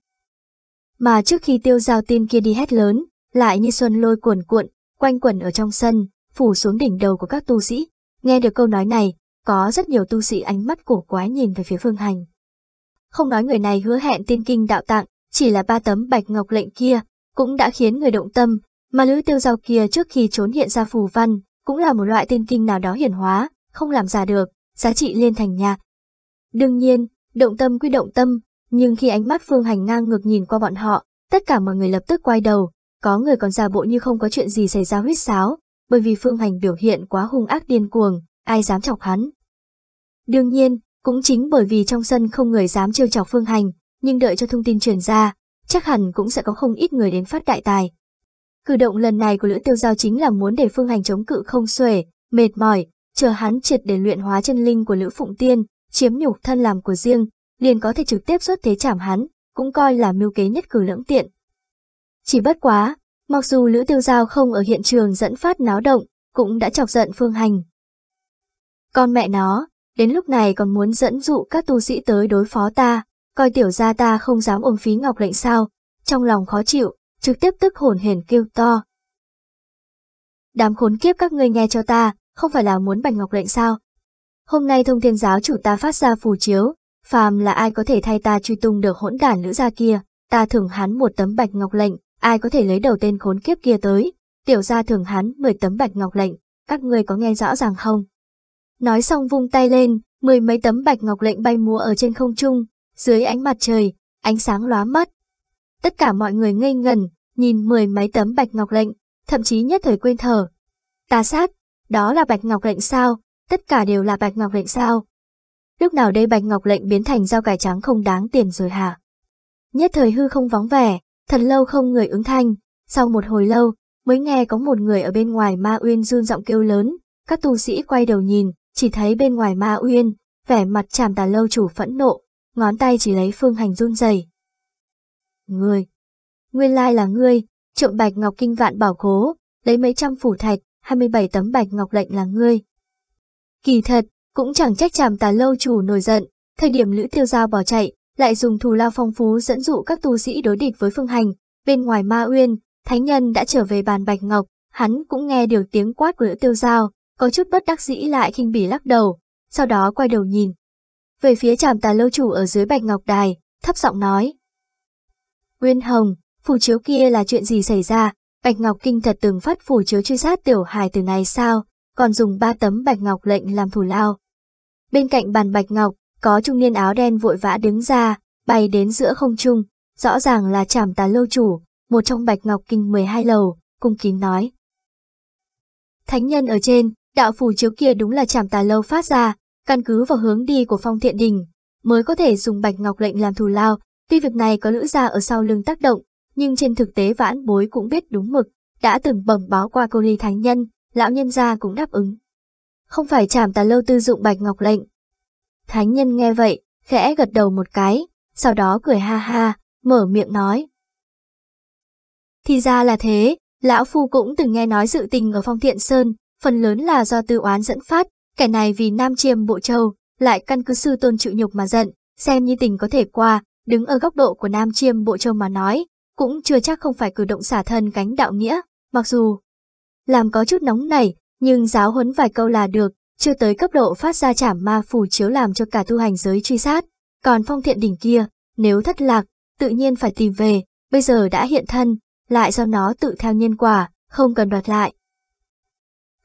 Mà trước khi tiêu giao tin kia đi hét lớn, lại như xuân lôi cuồn cuộn, quanh quẩn ở trong sân, phủ xuống đỉnh đầu của các tu sĩ. Nghe được câu nói này, có rất nhiều tu sĩ ánh mắt cổ quái nhìn về phía phương hành. Không nói người này hứa hẹn tiên kinh đạo tạng, chỉ là ba tấm bạch ngọc lệnh kia, cũng đã khiến người động tâm, mà lữ tiêu giao kia trước khi trốn hiện ra phù văn, cũng là một loại tiên kinh nào đó hiển hóa, không làm giả được, giá trị lên thành nhạc. Đương nhiên, Động tâm quy động tâm, nhưng khi ánh mắt Phương Hành ngang ngược nhìn qua bọn họ, tất cả mọi người lập tức quay đầu, có người còn giả bộ như không có chuyện gì xảy ra huyết sáo, bởi vì Phương Hành biểu hiện quá hung ác điên cuồng, ai dám chọc hắn. Đương nhiên, cũng chính bởi vì trong sân không người dám trêu chọc Phương Hành, nhưng đợi cho thông tin truyền ra, chắc hẳn cũng sẽ có không ít người đến phát đại tài. Cử động lần này của Lữ Tiêu Giao chính là muốn để Phương Hành chống cự không xuể, mệt mỏi, chờ hắn triệt để luyện hóa chân linh của Lữ Phụng Tiên, chiếm nhục thân làm của riêng, liền có thể trực tiếp xuất thế chảm hắn, cũng coi là mưu kế nhất cử lưỡng tiện. Chỉ bất quá, mặc dù Lữ Tiêu Giao không ở hiện trường dẫn phát náo động, cũng đã chọc giận Phương Hành. Con mẹ nó, đến lúc này còn muốn dẫn dụ các tu sĩ tới đối phó ta, coi tiểu gia ta không dám ôm phí ngọc lệnh sao, trong lòng khó chịu, trực tiếp tức hồn hển kêu to. Đám khốn kiếp các ngươi nghe cho ta, không phải là muốn bành ngọc lệnh sao, Hôm nay thông thiên giáo chủ ta phát ra phù chiếu, phàm là ai có thể thay ta truy tung được hỗn đản nữ gia kia, ta thưởng hắn một tấm bạch ngọc lệnh, ai có thể lấy đầu tên khốn kiếp kia tới, tiểu gia thưởng hắn 10 tấm bạch ngọc lệnh, các ngươi có nghe rõ ràng không? Nói xong vung tay lên, mười mấy tấm bạch ngọc lệnh bay múa ở trên không trung, dưới ánh mặt trời, ánh sáng lóa mắt. Tất cả mọi người ngây ngần nhìn mười mấy tấm bạch ngọc lệnh, thậm chí nhất thời quên thở. Ta sát, đó là bạch ngọc lệnh sao? tất cả đều là bạch ngọc lệnh sao? Lúc nào đây bạch ngọc lệnh biến thành dao cải trắng không đáng tiền rồi hả? Nhất thời hư không vắng vẻ, thật lâu không người ứng thanh, sau một hồi lâu, mới nghe có một người ở bên ngoài ma uyên run giọng kêu lớn, các tu sĩ quay đầu nhìn, chỉ thấy bên ngoài ma uyên, vẻ mặt chàm tà lâu chủ phẫn nộ, ngón tay chỉ lấy phương hành run rẩy. người, nguyên lai là ngươi, trộm bạch ngọc kinh vạn bảo khố, lấy mấy trăm phủ thạch, 27 tấm bạch ngọc lệnh là ngươi, Kỳ thật, cũng chẳng trách chàm tà lâu chủ nổi giận, thời điểm Lữ Tiêu Giao bỏ chạy, lại dùng thù lao phong phú dẫn dụ các tu sĩ đối địch với phương hành, bên ngoài ma uyên, thánh nhân đã trở về bàn bạch ngọc, hắn cũng nghe được tiếng quát của Lữ Tiêu Giao, có chút bất đắc dĩ lại khinh bỉ lắc đầu, sau đó quay đầu nhìn. Về phía chàm tà lâu chủ ở dưới bạch ngọc đài, thấp giọng nói. Nguyên Hồng, phù chiếu kia là chuyện gì xảy ra, Bạch Ngọc Kinh thật từng phát phù chiếu truy sát tiểu hài từ này sao, còn dùng ba tấm bạch ngọc lệnh làm thủ lao. Bên cạnh bàn bạch ngọc, có trung niên áo đen vội vã đứng ra, bay đến giữa không trung, rõ ràng là trảm tà lâu chủ, một trong bạch ngọc kinh 12 lầu, cung kính nói. Thánh nhân ở trên, đạo phù chiếu kia đúng là trảm tà lâu phát ra, căn cứ vào hướng đi của phong thiện đình, mới có thể dùng bạch ngọc lệnh làm thù lao, tuy việc này có lữ gia ở sau lưng tác động, nhưng trên thực tế vãn bối cũng biết đúng mực, đã từng bẩm báo qua cô ly thánh nhân, lão nhân gia cũng đáp ứng. Không phải chảm tà lâu tư dụng bạch ngọc lệnh. Thánh nhân nghe vậy, khẽ gật đầu một cái, sau đó cười ha ha, mở miệng nói. Thì ra là thế, lão phu cũng từng nghe nói sự tình ở phong thiện sơn, phần lớn là do tư oán dẫn phát, kẻ này vì nam chiêm bộ châu, lại căn cứ sư tôn chịu nhục mà giận, xem như tình có thể qua, đứng ở góc độ của nam chiêm bộ châu mà nói, cũng chưa chắc không phải cử động xả thân gánh đạo nghĩa, mặc dù làm có chút nóng nảy, nhưng giáo huấn vài câu là được, chưa tới cấp độ phát ra chảm ma phù chiếu làm cho cả tu hành giới truy sát. Còn phong thiện đỉnh kia, nếu thất lạc, tự nhiên phải tìm về, bây giờ đã hiện thân, lại do nó tự theo nhân quả, không cần đoạt lại.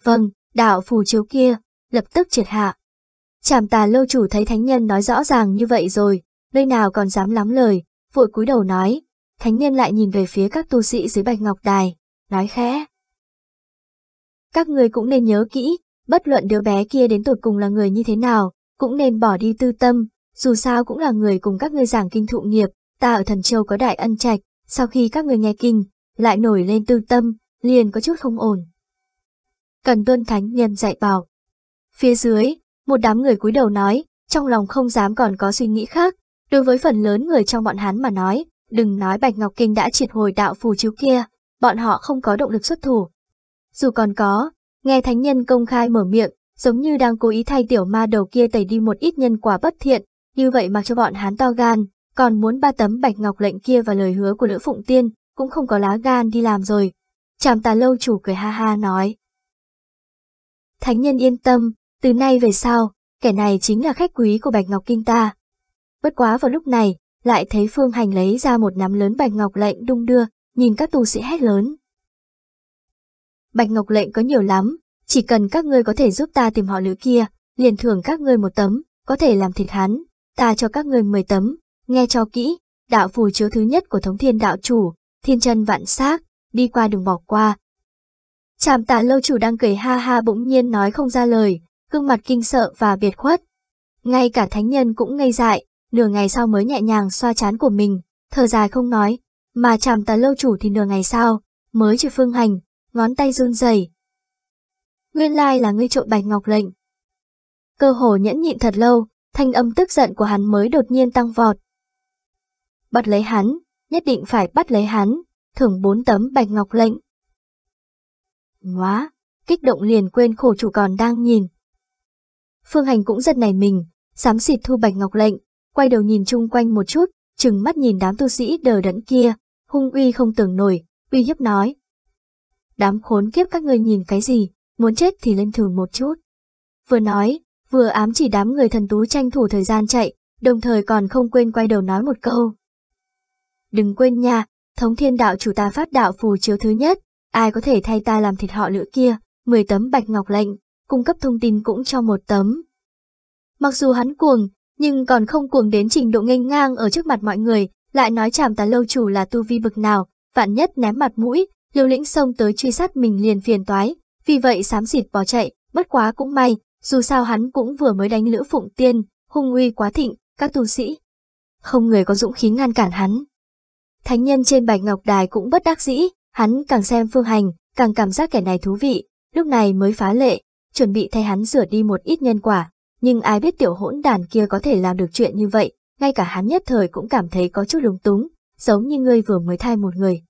Vâng, đạo phù chiếu kia, lập tức triệt hạ. Chảm tà lâu chủ thấy thánh nhân nói rõ ràng như vậy rồi, nơi nào còn dám lắm lời, vội cúi đầu nói. Thánh nhân lại nhìn về phía các tu sĩ dưới bạch ngọc đài, nói khẽ. Các người cũng nên nhớ kỹ, bất luận đứa bé kia đến tột cùng là người như thế nào, cũng nên bỏ đi tư tâm, dù sao cũng là người cùng các người giảng kinh thụ nghiệp, ta ở Thần Châu có đại ân trạch, sau khi các người nghe kinh, lại nổi lên tư tâm, liền có chút không ổn. Cần tuân thánh nhân dạy bảo. Phía dưới, một đám người cúi đầu nói, trong lòng không dám còn có suy nghĩ khác, đối với phần lớn người trong bọn hắn mà nói, đừng nói Bạch Ngọc Kinh đã triệt hồi đạo phù chiếu kia, bọn họ không có động lực xuất thủ, dù còn có, nghe thánh nhân công khai mở miệng, giống như đang cố ý thay tiểu ma đầu kia tẩy đi một ít nhân quả bất thiện, như vậy mà cho bọn hán to gan, còn muốn ba tấm bạch ngọc lệnh kia và lời hứa của Lữ Phụng Tiên, cũng không có lá gan đi làm rồi. Chàm tà lâu chủ cười ha ha nói. Thánh nhân yên tâm, từ nay về sau, kẻ này chính là khách quý của Bạch Ngọc Kinh ta. Bất quá vào lúc này, lại thấy Phương Hành lấy ra một nắm lớn Bạch Ngọc lệnh đung đưa, nhìn các tu sĩ hét lớn. Bạch Ngọc lệnh có nhiều lắm, chỉ cần các ngươi có thể giúp ta tìm họ nữ kia, liền thưởng các ngươi một tấm, có thể làm thịt hắn, ta cho các ngươi mười tấm, nghe cho kỹ, đạo phù chiếu thứ nhất của thống thiên đạo chủ, thiên chân vạn xác đi qua đừng bỏ qua. Chàm tạ lâu chủ đang cười ha ha bỗng nhiên nói không ra lời, gương mặt kinh sợ và biệt khuất. Ngay cả thánh nhân cũng ngây dại, nửa ngày sau mới nhẹ nhàng xoa chán của mình, thở dài không nói, mà chàm tạ lâu chủ thì nửa ngày sau, mới chịu phương hành, ngón tay run rẩy. Nguyên lai là ngươi trộm bạch ngọc lệnh. Cơ hồ nhẫn nhịn thật lâu, thanh âm tức giận của hắn mới đột nhiên tăng vọt. Bắt lấy hắn, nhất định phải bắt lấy hắn, thưởng bốn tấm bạch ngọc lệnh. Nóa, kích động liền quên khổ chủ còn đang nhìn. Phương Hành cũng giật nảy mình, sám xịt thu bạch ngọc lệnh, quay đầu nhìn chung quanh một chút, chừng mắt nhìn đám tu sĩ đờ đẫn kia, hung uy không tưởng nổi, uy hiếp nói, đám khốn kiếp các người nhìn cái gì, muốn chết thì lên thử một chút. Vừa nói, vừa ám chỉ đám người thần tú tranh thủ thời gian chạy, đồng thời còn không quên quay đầu nói một câu. Đừng quên nha, thống thiên đạo chủ ta phát đạo phù chiếu thứ nhất, ai có thể thay ta làm thịt họ lửa kia, 10 tấm bạch ngọc lệnh, cung cấp thông tin cũng cho một tấm. Mặc dù hắn cuồng, nhưng còn không cuồng đến trình độ nghênh ngang ở trước mặt mọi người, lại nói chàm ta lâu chủ là tu vi bực nào, vạn nhất ném mặt mũi, liều lĩnh xông tới truy sát mình liền phiền toái, vì vậy xám xịt bỏ chạy, bất quá cũng may, dù sao hắn cũng vừa mới đánh Lữ Phụng Tiên, hung uy quá thịnh, các tu sĩ. Không người có dũng khí ngăn cản hắn. Thánh nhân trên bạch ngọc đài cũng bất đắc dĩ, hắn càng xem phương hành, càng cảm giác kẻ này thú vị, lúc này mới phá lệ, chuẩn bị thay hắn rửa đi một ít nhân quả, nhưng ai biết tiểu hỗn đàn kia có thể làm được chuyện như vậy, ngay cả hắn nhất thời cũng cảm thấy có chút lúng túng, giống như ngươi vừa mới thay một người.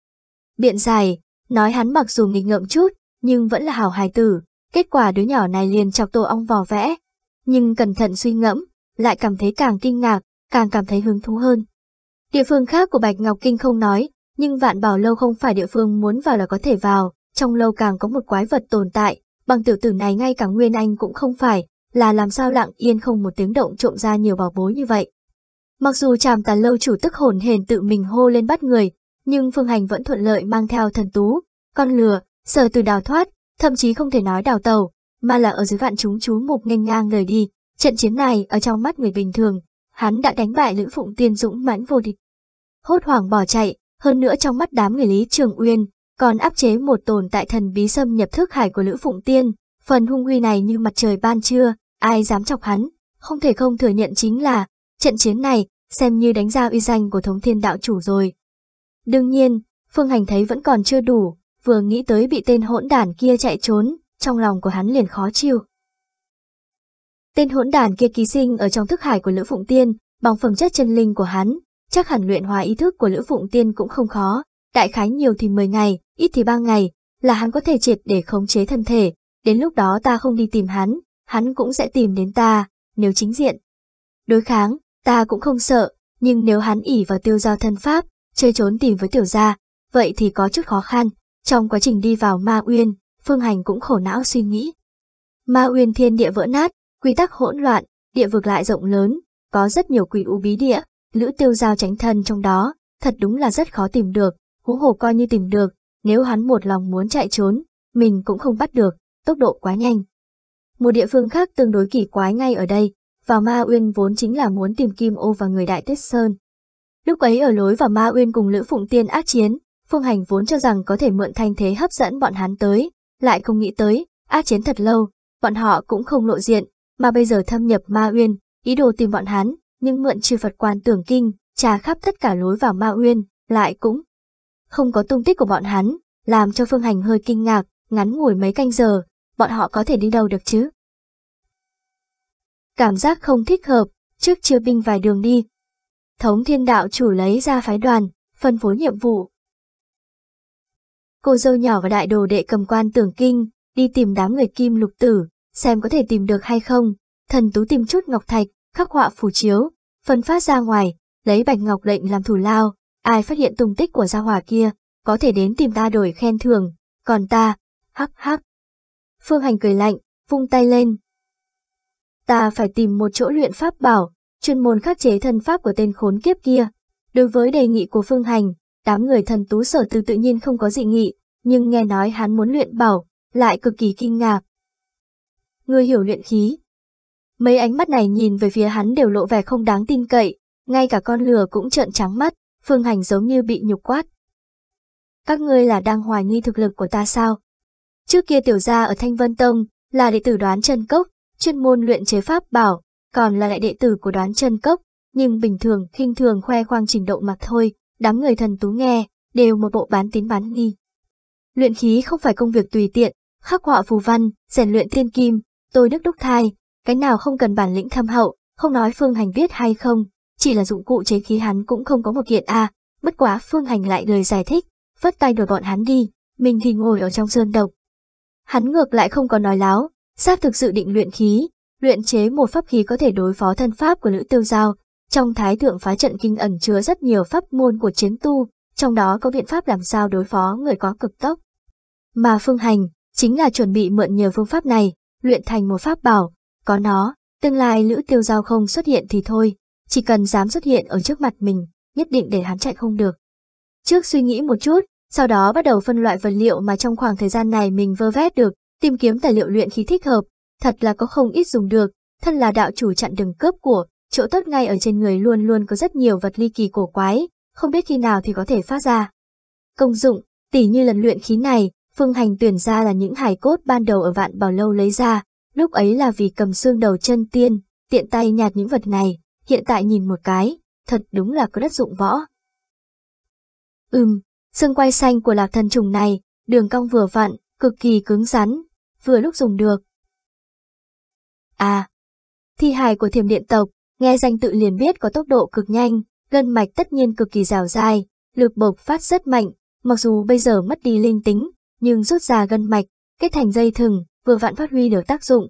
Biện dài, Nói hắn mặc dù nghịch ngợm chút, nhưng vẫn là hảo hài tử, kết quả đứa nhỏ này liền chọc tổ ong vò vẽ. Nhưng cẩn thận suy ngẫm, lại cảm thấy càng kinh ngạc, càng cảm thấy hứng thú hơn. Địa phương khác của Bạch Ngọc Kinh không nói, nhưng vạn bảo lâu không phải địa phương muốn vào là có thể vào, trong lâu càng có một quái vật tồn tại, bằng tiểu tử này ngay cả Nguyên Anh cũng không phải, là làm sao lặng yên không một tiếng động trộm ra nhiều bảo bối như vậy. Mặc dù chàm tàn lâu chủ tức hồn hền tự mình hô lên bắt người, nhưng Phương Hành vẫn thuận lợi mang theo thần tú, con lừa, sở từ đào thoát, thậm chí không thể nói đào tàu, mà là ở dưới vạn chúng chú mục nghênh ngang lời đi. Trận chiến này ở trong mắt người bình thường, hắn đã đánh bại Lữ Phụng Tiên dũng mãnh vô địch. Hốt hoảng bỏ chạy, hơn nữa trong mắt đám người Lý Trường Uyên, còn áp chế một tồn tại thần bí xâm nhập thức hải của Lữ Phụng Tiên, phần hung huy này như mặt trời ban trưa, ai dám chọc hắn, không thể không thừa nhận chính là, trận chiến này xem như đánh ra uy danh của thống thiên đạo chủ rồi. Đương nhiên, Phương Hành thấy vẫn còn chưa đủ, vừa nghĩ tới bị tên hỗn đản kia chạy trốn, trong lòng của hắn liền khó chịu. Tên hỗn đản kia ký sinh ở trong thức hải của Lữ Phụng Tiên, bằng phẩm chất chân linh của hắn, chắc hẳn luyện hóa ý thức của Lữ Phụng Tiên cũng không khó, đại khái nhiều thì 10 ngày, ít thì 3 ngày, là hắn có thể triệt để khống chế thân thể, đến lúc đó ta không đi tìm hắn, hắn cũng sẽ tìm đến ta, nếu chính diện. Đối kháng, ta cũng không sợ, nhưng nếu hắn ỉ vào tiêu giao thân pháp, chơi trốn tìm với tiểu gia, vậy thì có chút khó khăn. Trong quá trình đi vào ma uyên, Phương Hành cũng khổ não suy nghĩ. Ma uyên thiên địa vỡ nát, quy tắc hỗn loạn, địa vực lại rộng lớn, có rất nhiều quỷ u bí địa, lữ tiêu giao tránh thân trong đó, thật đúng là rất khó tìm được, hú hồ coi như tìm được, nếu hắn một lòng muốn chạy trốn, mình cũng không bắt được, tốc độ quá nhanh. Một địa phương khác tương đối kỳ quái ngay ở đây, vào ma uyên vốn chính là muốn tìm kim ô và người đại tuyết sơn, Lúc ấy ở lối vào Ma Uyên cùng Lữ Phụng Tiên ác chiến, Phương Hành vốn cho rằng có thể mượn thanh thế hấp dẫn bọn hắn tới, lại không nghĩ tới, ác chiến thật lâu, bọn họ cũng không lộ diện, mà bây giờ thâm nhập Ma Uyên, ý đồ tìm bọn hắn, nhưng mượn chư Phật quan tưởng kinh, trà khắp tất cả lối vào Ma Uyên, lại cũng không có tung tích của bọn hắn, làm cho Phương Hành hơi kinh ngạc, ngắn ngủi mấy canh giờ, bọn họ có thể đi đâu được chứ? Cảm giác không thích hợp, trước chưa binh vài đường đi, thống thiên đạo chủ lấy ra phái đoàn, phân phối nhiệm vụ. Cô dâu nhỏ và đại đồ đệ cầm quan tưởng kinh, đi tìm đám người kim lục tử, xem có thể tìm được hay không. Thần tú tìm chút ngọc thạch, khắc họa phủ chiếu, phân phát ra ngoài, lấy bạch ngọc lệnh làm thủ lao. Ai phát hiện tung tích của gia hỏa kia, có thể đến tìm ta đổi khen thưởng, còn ta, hắc hắc. Phương Hành cười lạnh, vung tay lên. Ta phải tìm một chỗ luyện pháp bảo, chuyên môn khắc chế thân pháp của tên khốn kiếp kia. Đối với đề nghị của Phương Hành, đám người thần tú sở từ tự nhiên không có dị nghị, nhưng nghe nói hắn muốn luyện bảo, lại cực kỳ kinh ngạc. Người hiểu luyện khí. Mấy ánh mắt này nhìn về phía hắn đều lộ vẻ không đáng tin cậy, ngay cả con lừa cũng trợn trắng mắt, Phương Hành giống như bị nhục quát. Các ngươi là đang hoài nghi thực lực của ta sao? Trước kia tiểu gia ở Thanh Vân Tông, là đệ tử đoán chân cốc, chuyên môn luyện chế pháp bảo, còn là lại đệ tử của đoán chân cốc, nhưng bình thường khinh thường khoe khoang trình độ mặt thôi, đám người thần tú nghe, đều một bộ bán tín bán nghi. Luyện khí không phải công việc tùy tiện, khắc họa phù văn, rèn luyện tiên kim, tôi đức đúc thai, cái nào không cần bản lĩnh thâm hậu, không nói phương hành biết hay không, chỉ là dụng cụ chế khí hắn cũng không có một kiện a. À. bất quá phương hành lại lời giải thích, vất tay đổi bọn hắn đi, mình thì ngồi ở trong sơn độc. Hắn ngược lại không có nói láo, xác thực sự định luyện khí, luyện chế một pháp khí có thể đối phó thân pháp của Lữ Tiêu Giao. Trong thái thượng phá trận kinh ẩn chứa rất nhiều pháp môn của chiến tu, trong đó có biện pháp làm sao đối phó người có cực tốc. Mà phương hành, chính là chuẩn bị mượn nhờ phương pháp này, luyện thành một pháp bảo, có nó, tương lai Lữ Tiêu Giao không xuất hiện thì thôi, chỉ cần dám xuất hiện ở trước mặt mình, nhất định để hắn chạy không được. Trước suy nghĩ một chút, sau đó bắt đầu phân loại vật liệu mà trong khoảng thời gian này mình vơ vét được, tìm kiếm tài liệu luyện khí thích hợp, thật là có không ít dùng được, thân là đạo chủ chặn đường cướp của, chỗ tốt ngay ở trên người luôn luôn có rất nhiều vật ly kỳ cổ quái, không biết khi nào thì có thể phát ra. Công dụng, tỉ như lần luyện khí này, phương hành tuyển ra là những hài cốt ban đầu ở vạn bảo lâu lấy ra, lúc ấy là vì cầm xương đầu chân tiên, tiện tay nhạt những vật này, hiện tại nhìn một cái, thật đúng là có đất dụng võ. Ừm, xương quay xanh của lạc thần trùng này, đường cong vừa vặn, cực kỳ cứng rắn, vừa lúc dùng được, À, thi hài của thiềm điện tộc, nghe danh tự liền biết có tốc độ cực nhanh, gân mạch tất nhiên cực kỳ rào dài, lực bộc phát rất mạnh, mặc dù bây giờ mất đi linh tính, nhưng rút ra gân mạch, kết thành dây thừng, vừa vặn phát huy được tác dụng.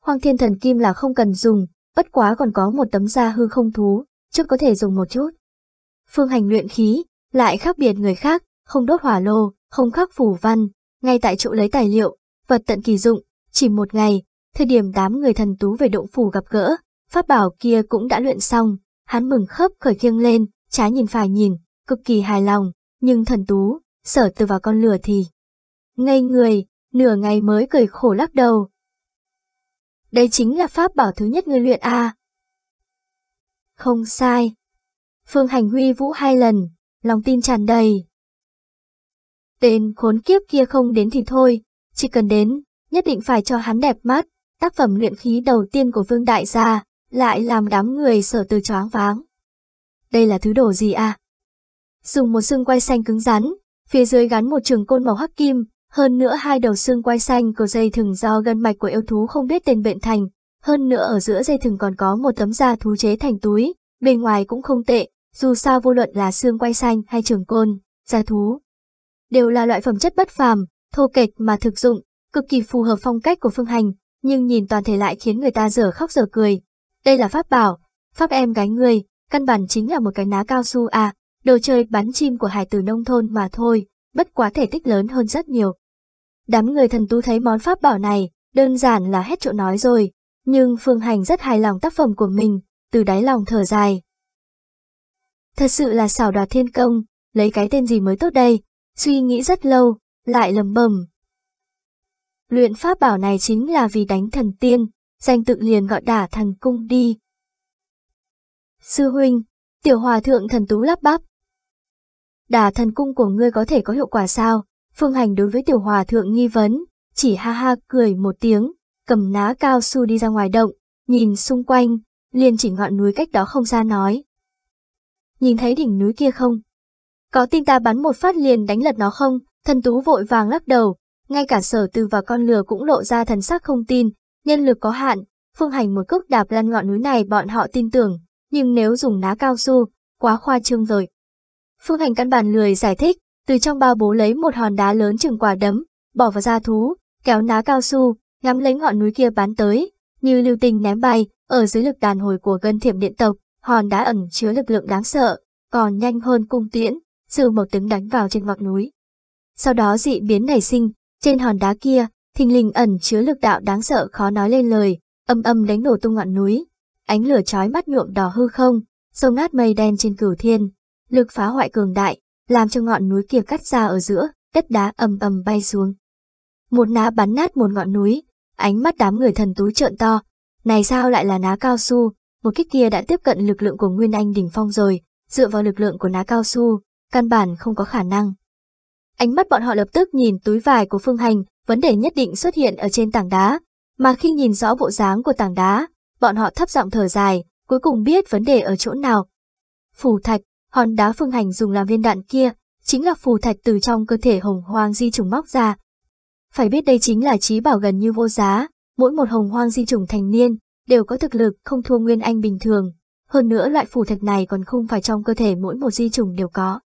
Hoàng thiên thần kim là không cần dùng, bất quá còn có một tấm da hư không thú, trước có thể dùng một chút. Phương hành luyện khí, lại khác biệt người khác, không đốt hỏa lô, không khắc phủ văn, ngay tại chỗ lấy tài liệu, vật tận kỳ dụng, chỉ một ngày, thời điểm đám người thần tú về động phủ gặp gỡ, pháp bảo kia cũng đã luyện xong, hắn mừng khớp khởi khiêng lên, trái nhìn phải nhìn, cực kỳ hài lòng, nhưng thần tú, sở từ vào con lửa thì. Ngây người, nửa ngày mới cười khổ lắc đầu. Đây chính là pháp bảo thứ nhất ngươi luyện a à. Không sai. Phương hành huy vũ hai lần, lòng tin tràn đầy. Tên khốn kiếp kia không đến thì thôi, chỉ cần đến, nhất định phải cho hắn đẹp mắt. Tác phẩm luyện khí đầu tiên của Vương Đại Gia lại làm đám người sở từ choáng váng. Đây là thứ đồ gì à? Dùng một xương quay xanh cứng rắn, phía dưới gắn một trường côn màu hắc kim, hơn nữa hai đầu xương quay xanh có dây thừng do gân mạch của yêu thú không biết tên bệnh thành, hơn nữa ở giữa dây thừng còn có một tấm da thú chế thành túi, bên ngoài cũng không tệ, dù sao vô luận là xương quay xanh hay trường côn, da thú. Đều là loại phẩm chất bất phàm, thô kệch mà thực dụng, cực kỳ phù hợp phong cách của Phương Hành, nhưng nhìn toàn thể lại khiến người ta dở khóc dở cười. Đây là pháp bảo, pháp em gái người, căn bản chính là một cái ná cao su à, đồ chơi bắn chim của hải tử nông thôn mà thôi, bất quá thể tích lớn hơn rất nhiều. Đám người thần tú thấy món pháp bảo này, đơn giản là hết chỗ nói rồi, nhưng Phương Hành rất hài lòng tác phẩm của mình, từ đáy lòng thở dài. Thật sự là xảo đoạt thiên công, lấy cái tên gì mới tốt đây, suy nghĩ rất lâu, lại lầm bầm, Luyện pháp bảo này chính là vì đánh thần tiên, danh tự liền gọi đả thần cung đi. Sư huynh, tiểu hòa thượng thần tú lắp bắp. Đả thần cung của ngươi có thể có hiệu quả sao? Phương hành đối với tiểu hòa thượng nghi vấn, chỉ ha ha cười một tiếng, cầm ná cao su đi ra ngoài động, nhìn xung quanh, liền chỉ ngọn núi cách đó không xa nói. Nhìn thấy đỉnh núi kia không? Có tin ta bắn một phát liền đánh lật nó không? Thần tú vội vàng lắc đầu, ngay cả sở tư và con lừa cũng lộ ra thần sắc không tin, nhân lực có hạn, phương hành một cước đạp lăn ngọn núi này bọn họ tin tưởng, nhưng nếu dùng ná cao su, quá khoa trương rồi. Phương hành căn bản lười giải thích, từ trong bao bố lấy một hòn đá lớn chừng quả đấm, bỏ vào da thú, kéo ná cao su, ngắm lấy ngọn núi kia bán tới, như lưu tình ném bay, ở dưới lực đàn hồi của gân thiểm điện tộc, hòn đá ẩn chứa lực lượng đáng sợ, còn nhanh hơn cung tiễn, dư một tiếng đánh vào trên ngọn núi. Sau đó dị biến nảy sinh, trên hòn đá kia, thình lình ẩn chứa lực đạo đáng sợ khó nói lên lời, âm âm đánh nổ tung ngọn núi. Ánh lửa chói mắt nhuộm đỏ hư không, sông nát mây đen trên cửu thiên. Lực phá hoại cường đại, làm cho ngọn núi kia cắt ra ở giữa, đất đá ầm ầm bay xuống. Một ná bắn nát một ngọn núi, ánh mắt đám người thần tú trợn to. Này sao lại là ná cao su, một kích kia đã tiếp cận lực lượng của Nguyên Anh đỉnh phong rồi, dựa vào lực lượng của ná cao su, căn bản không có khả năng. Ánh mắt bọn họ lập tức nhìn túi vải của Phương Hành, vấn đề nhất định xuất hiện ở trên tảng đá. Mà khi nhìn rõ bộ dáng của tảng đá, bọn họ thấp giọng thở dài, cuối cùng biết vấn đề ở chỗ nào. Phù thạch, hòn đá Phương Hành dùng làm viên đạn kia, chính là phù thạch từ trong cơ thể hồng hoang di trùng móc ra. Phải biết đây chính là trí bảo gần như vô giá, mỗi một hồng hoang di trùng thành niên đều có thực lực không thua nguyên anh bình thường. Hơn nữa loại phù thạch này còn không phải trong cơ thể mỗi một di trùng đều có.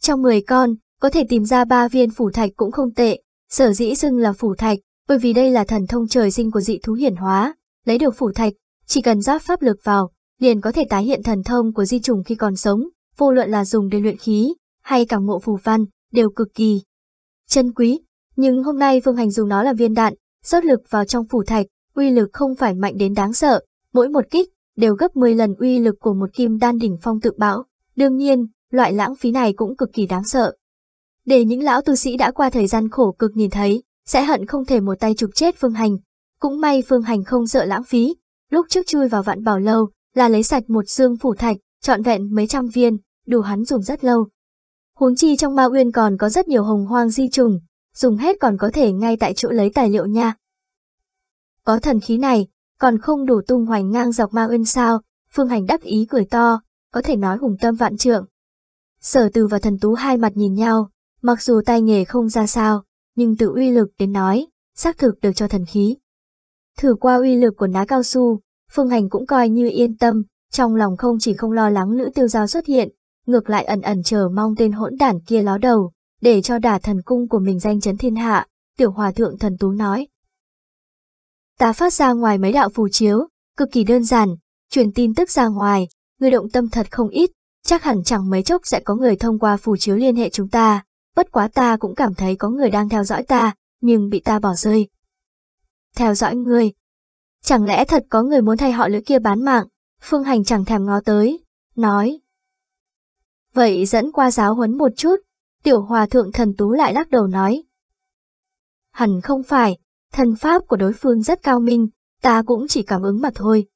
Trong 10 con, có thể tìm ra ba viên phủ thạch cũng không tệ, sở dĩ xưng là phủ thạch, bởi vì đây là thần thông trời sinh của dị thú hiển hóa, lấy được phủ thạch, chỉ cần giáp pháp lực vào, liền có thể tái hiện thần thông của di trùng khi còn sống, vô luận là dùng để luyện khí, hay cảm ngộ phù văn, đều cực kỳ chân quý. Nhưng hôm nay Vương Hành dùng nó là viên đạn, rót lực vào trong phủ thạch, uy lực không phải mạnh đến đáng sợ, mỗi một kích đều gấp 10 lần uy lực của một kim đan đỉnh phong tự bão. Đương nhiên, loại lãng phí này cũng cực kỳ đáng sợ để những lão tu sĩ đã qua thời gian khổ cực nhìn thấy, sẽ hận không thể một tay chụp chết Phương Hành. Cũng may Phương Hành không sợ lãng phí, lúc trước chui vào vạn bảo lâu là lấy sạch một xương phủ thạch, trọn vẹn mấy trăm viên, đủ hắn dùng rất lâu. Huống chi trong ma uyên còn có rất nhiều hồng hoang di trùng, dùng hết còn có thể ngay tại chỗ lấy tài liệu nha. Có thần khí này, còn không đủ tung hoành ngang dọc ma uyên sao, Phương Hành đắc ý cười to, có thể nói hùng tâm vạn trượng. Sở từ và thần tú hai mặt nhìn nhau, Mặc dù tay nghề không ra sao, nhưng từ uy lực đến nói, xác thực được cho thần khí. Thử qua uy lực của ná cao su, Phương Hành cũng coi như yên tâm, trong lòng không chỉ không lo lắng nữ tiêu giao xuất hiện, ngược lại ẩn ẩn chờ mong tên hỗn đản kia ló đầu, để cho đả thần cung của mình danh chấn thiên hạ, tiểu hòa thượng thần tú nói. Ta phát ra ngoài mấy đạo phù chiếu, cực kỳ đơn giản, truyền tin tức ra ngoài, người động tâm thật không ít, chắc hẳn chẳng mấy chốc sẽ có người thông qua phù chiếu liên hệ chúng ta, bất quá ta cũng cảm thấy có người đang theo dõi ta, nhưng bị ta bỏ rơi. Theo dõi người. Chẳng lẽ thật có người muốn thay họ lữ kia bán mạng, Phương Hành chẳng thèm ngó tới, nói. Vậy dẫn qua giáo huấn một chút, tiểu hòa thượng thần tú lại lắc đầu nói. Hẳn không phải, thần pháp của đối phương rất cao minh, ta cũng chỉ cảm ứng mà thôi.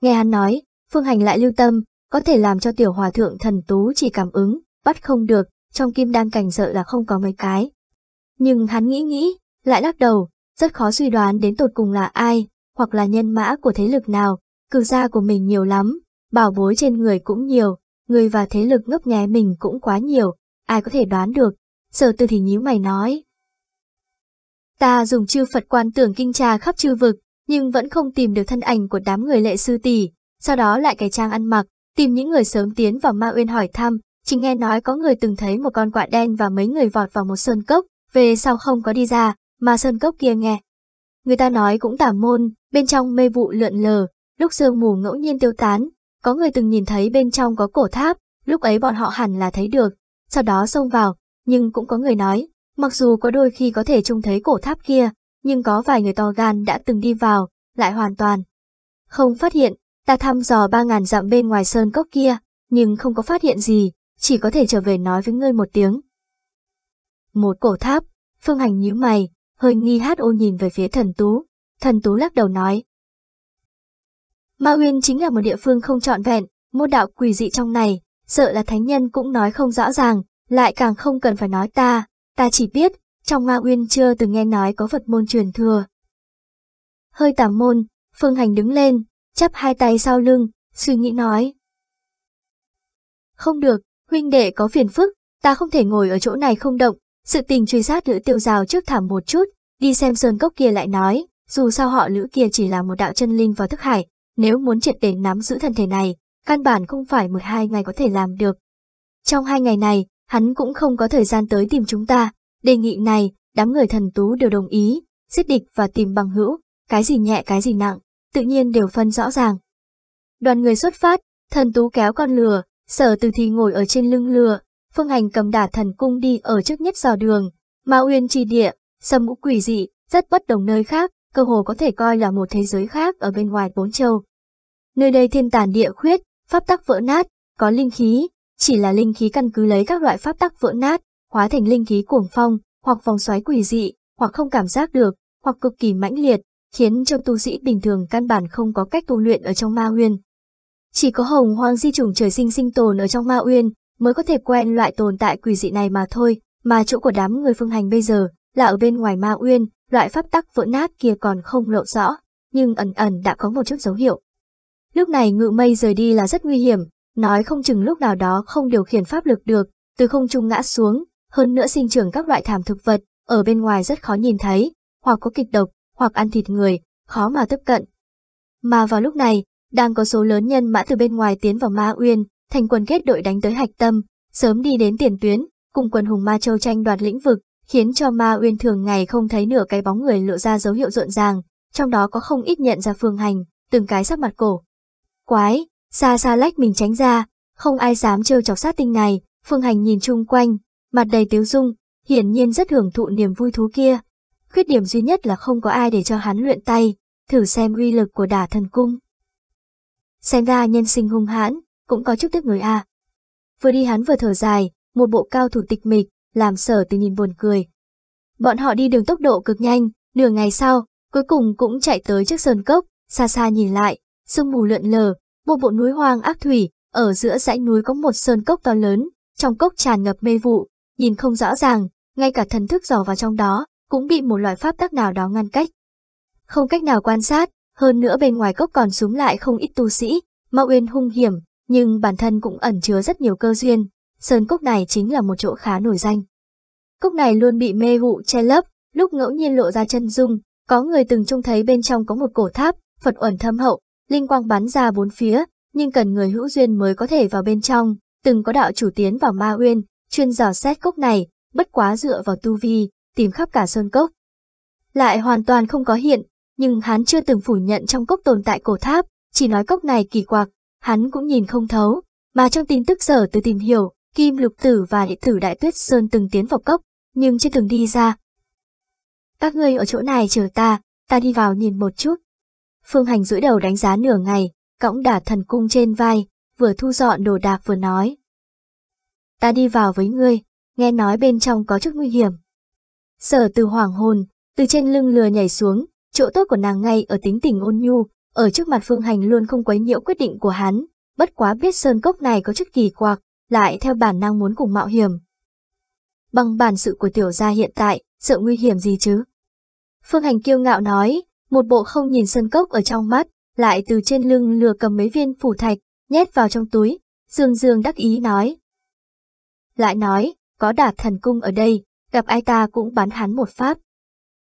Nghe hắn nói, Phương Hành lại lưu tâm, có thể làm cho tiểu hòa thượng thần tú chỉ cảm ứng, bắt không được, trong kim đan cảnh sợ là không có mấy cái. Nhưng hắn nghĩ nghĩ, lại lắc đầu, rất khó suy đoán đến tột cùng là ai, hoặc là nhân mã của thế lực nào, cử gia của mình nhiều lắm, bảo bối trên người cũng nhiều, người và thế lực ngấp nghé mình cũng quá nhiều, ai có thể đoán được, sở tư thì nhíu mày nói. Ta dùng chư Phật quan tưởng kinh trà khắp chư vực, nhưng vẫn không tìm được thân ảnh của đám người lệ sư tỷ, sau đó lại cải trang ăn mặc, tìm những người sớm tiến vào ma uyên hỏi thăm, chỉ nghe nói có người từng thấy một con quạ đen và mấy người vọt vào một sơn cốc, về sau không có đi ra, mà sơn cốc kia nghe. Người ta nói cũng tả môn, bên trong mê vụ lượn lờ, lúc sương mù ngẫu nhiên tiêu tán, có người từng nhìn thấy bên trong có cổ tháp, lúc ấy bọn họ hẳn là thấy được, sau đó xông vào, nhưng cũng có người nói, mặc dù có đôi khi có thể trông thấy cổ tháp kia, nhưng có vài người to gan đã từng đi vào, lại hoàn toàn. Không phát hiện, ta thăm dò 3.000 dặm bên ngoài sơn cốc kia, nhưng không có phát hiện gì, chỉ có thể trở về nói với ngươi một tiếng. Một cổ tháp, Phương Hành nhíu mày, hơi nghi hát ô nhìn về phía thần tú, thần tú lắc đầu nói. Ma Uyên chính là một địa phương không trọn vẹn, môn đạo quỷ dị trong này, sợ là thánh nhân cũng nói không rõ ràng, lại càng không cần phải nói ta, ta chỉ biết, trong Ma Uyên chưa từng nghe nói có Phật môn truyền thừa. Hơi tảm môn, Phương Hành đứng lên, chấp hai tay sau lưng, suy nghĩ nói. Không được, huynh đệ có phiền phức, ta không thể ngồi ở chỗ này không động, sự tình truy sát lữ tiêu rào trước thảm một chút, đi xem sơn cốc kia lại nói, dù sao họ lữ kia chỉ là một đạo chân linh vào thức hải, nếu muốn triệt để nắm giữ thân thể này, căn bản không phải một hai ngày có thể làm được. Trong hai ngày này, hắn cũng không có thời gian tới tìm chúng ta, đề nghị này, đám người thần tú đều đồng ý, giết địch và tìm bằng hữu, cái gì nhẹ cái gì nặng, tự nhiên đều phân rõ ràng. Đoàn người xuất phát, thần tú kéo con lừa, Sở từ thì ngồi ở trên lưng lừa, phương hành cầm đả thần cung đi ở trước nhất dò đường, ma uyên chi địa, sâm ngũ quỷ dị, rất bất đồng nơi khác, cơ hồ có thể coi là một thế giới khác ở bên ngoài bốn châu. Nơi đây thiên tàn địa khuyết, pháp tắc vỡ nát, có linh khí, chỉ là linh khí căn cứ lấy các loại pháp tắc vỡ nát, hóa thành linh khí cuồng phong, hoặc vòng xoáy quỷ dị, hoặc không cảm giác được, hoặc cực kỳ mãnh liệt, khiến cho tu sĩ bình thường căn bản không có cách tu luyện ở trong ma uyên. Chỉ có hồng hoang di chủng trời sinh sinh tồn ở trong ma uyên mới có thể quen loại tồn tại quỷ dị này mà thôi, mà chỗ của đám người phương hành bây giờ là ở bên ngoài ma uyên, loại pháp tắc vỡ nát kia còn không lộ rõ, nhưng ẩn ẩn đã có một chút dấu hiệu. Lúc này ngự mây rời đi là rất nguy hiểm, nói không chừng lúc nào đó không điều khiển pháp lực được, từ không trung ngã xuống, hơn nữa sinh trưởng các loại thảm thực vật, ở bên ngoài rất khó nhìn thấy, hoặc có kịch độc, hoặc ăn thịt người, khó mà tiếp cận. Mà vào lúc này, đang có số lớn nhân mã từ bên ngoài tiến vào Ma Uyên, thành quân kết đội đánh tới Hạch Tâm, sớm đi đến tiền tuyến, cùng quần hùng Ma Châu tranh đoạt lĩnh vực, khiến cho Ma Uyên thường ngày không thấy nửa cái bóng người lộ ra dấu hiệu rộn ràng, trong đó có không ít nhận ra phương hành, từng cái sắc mặt cổ. Quái, xa xa lách mình tránh ra, không ai dám trêu chọc sát tinh này, phương hành nhìn chung quanh, mặt đầy tiếu dung, hiển nhiên rất hưởng thụ niềm vui thú kia. Khuyết điểm duy nhất là không có ai để cho hắn luyện tay, thử xem uy lực của đả thần cung xem ra nhân sinh hung hãn, cũng có chút tiếc người à. Vừa đi hắn vừa thở dài, một bộ cao thủ tịch mịch, làm sở từ nhìn buồn cười. Bọn họ đi đường tốc độ cực nhanh, nửa ngày sau, cuối cùng cũng chạy tới trước sơn cốc, xa xa nhìn lại, sương mù lượn lờ, một bộ núi hoang ác thủy, ở giữa dãy núi có một sơn cốc to lớn, trong cốc tràn ngập mê vụ, nhìn không rõ ràng, ngay cả thần thức dò vào trong đó, cũng bị một loại pháp tắc nào đó ngăn cách. Không cách nào quan sát, hơn nữa bên ngoài cốc còn súng lại không ít tu sĩ, Mao Uyên hung hiểm, nhưng bản thân cũng ẩn chứa rất nhiều cơ duyên, sơn cốc này chính là một chỗ khá nổi danh. Cốc này luôn bị mê vụ che lấp, lúc ngẫu nhiên lộ ra chân dung, có người từng trông thấy bên trong có một cổ tháp, Phật ẩn thâm hậu, linh quang bắn ra bốn phía, nhưng cần người hữu duyên mới có thể vào bên trong, từng có đạo chủ tiến vào Ma Uyên, chuyên dò xét cốc này, bất quá dựa vào tu vi, tìm khắp cả sơn cốc. Lại hoàn toàn không có hiện, nhưng hắn chưa từng phủ nhận trong cốc tồn tại cổ tháp, chỉ nói cốc này kỳ quặc, hắn cũng nhìn không thấu, mà trong tin tức sở từ tìm hiểu, Kim Lục Tử và đệ tử Đại Tuyết Sơn từng tiến vào cốc, nhưng chưa từng đi ra. Các ngươi ở chỗ này chờ ta, ta đi vào nhìn một chút. Phương Hành duỗi đầu đánh giá nửa ngày, cõng đả thần cung trên vai, vừa thu dọn đồ đạc vừa nói. Ta đi vào với ngươi, nghe nói bên trong có chút nguy hiểm. Sở từ hoàng hồn, từ trên lưng lừa nhảy xuống, Chỗ tốt của nàng ngay ở tính tình ôn nhu, ở trước mặt Phương Hành luôn không quấy nhiễu quyết định của hắn, bất quá biết sơn cốc này có chức kỳ quặc, lại theo bản năng muốn cùng mạo hiểm. Bằng bản sự của tiểu gia hiện tại, sợ nguy hiểm gì chứ? Phương Hành kiêu ngạo nói, một bộ không nhìn sơn cốc ở trong mắt, lại từ trên lưng lừa cầm mấy viên phủ thạch, nhét vào trong túi, dương dương đắc ý nói. Lại nói, có đạp thần cung ở đây, gặp ai ta cũng bắn hắn một pháp.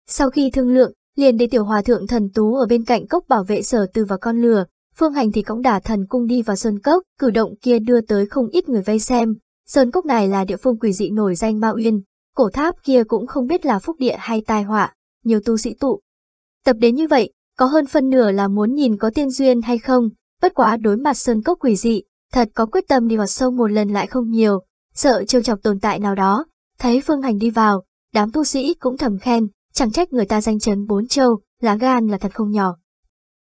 Sau khi thương lượng, liền để tiểu hòa thượng thần tú ở bên cạnh cốc bảo vệ sở từ và con lừa. Phương hành thì cũng đả thần cung đi vào sơn cốc, cử động kia đưa tới không ít người vây xem. Sơn cốc này là địa phương quỷ dị nổi danh Ma Uyên, cổ tháp kia cũng không biết là phúc địa hay tai họa, nhiều tu sĩ tụ. Tập đến như vậy, có hơn phân nửa là muốn nhìn có tiên duyên hay không, bất quá đối mặt sơn cốc quỷ dị, thật có quyết tâm đi vào sâu một lần lại không nhiều, sợ trêu chọc tồn tại nào đó. Thấy Phương Hành đi vào, đám tu sĩ cũng thầm khen, Chẳng trách người ta danh chấn bốn châu, lá gan là thật không nhỏ.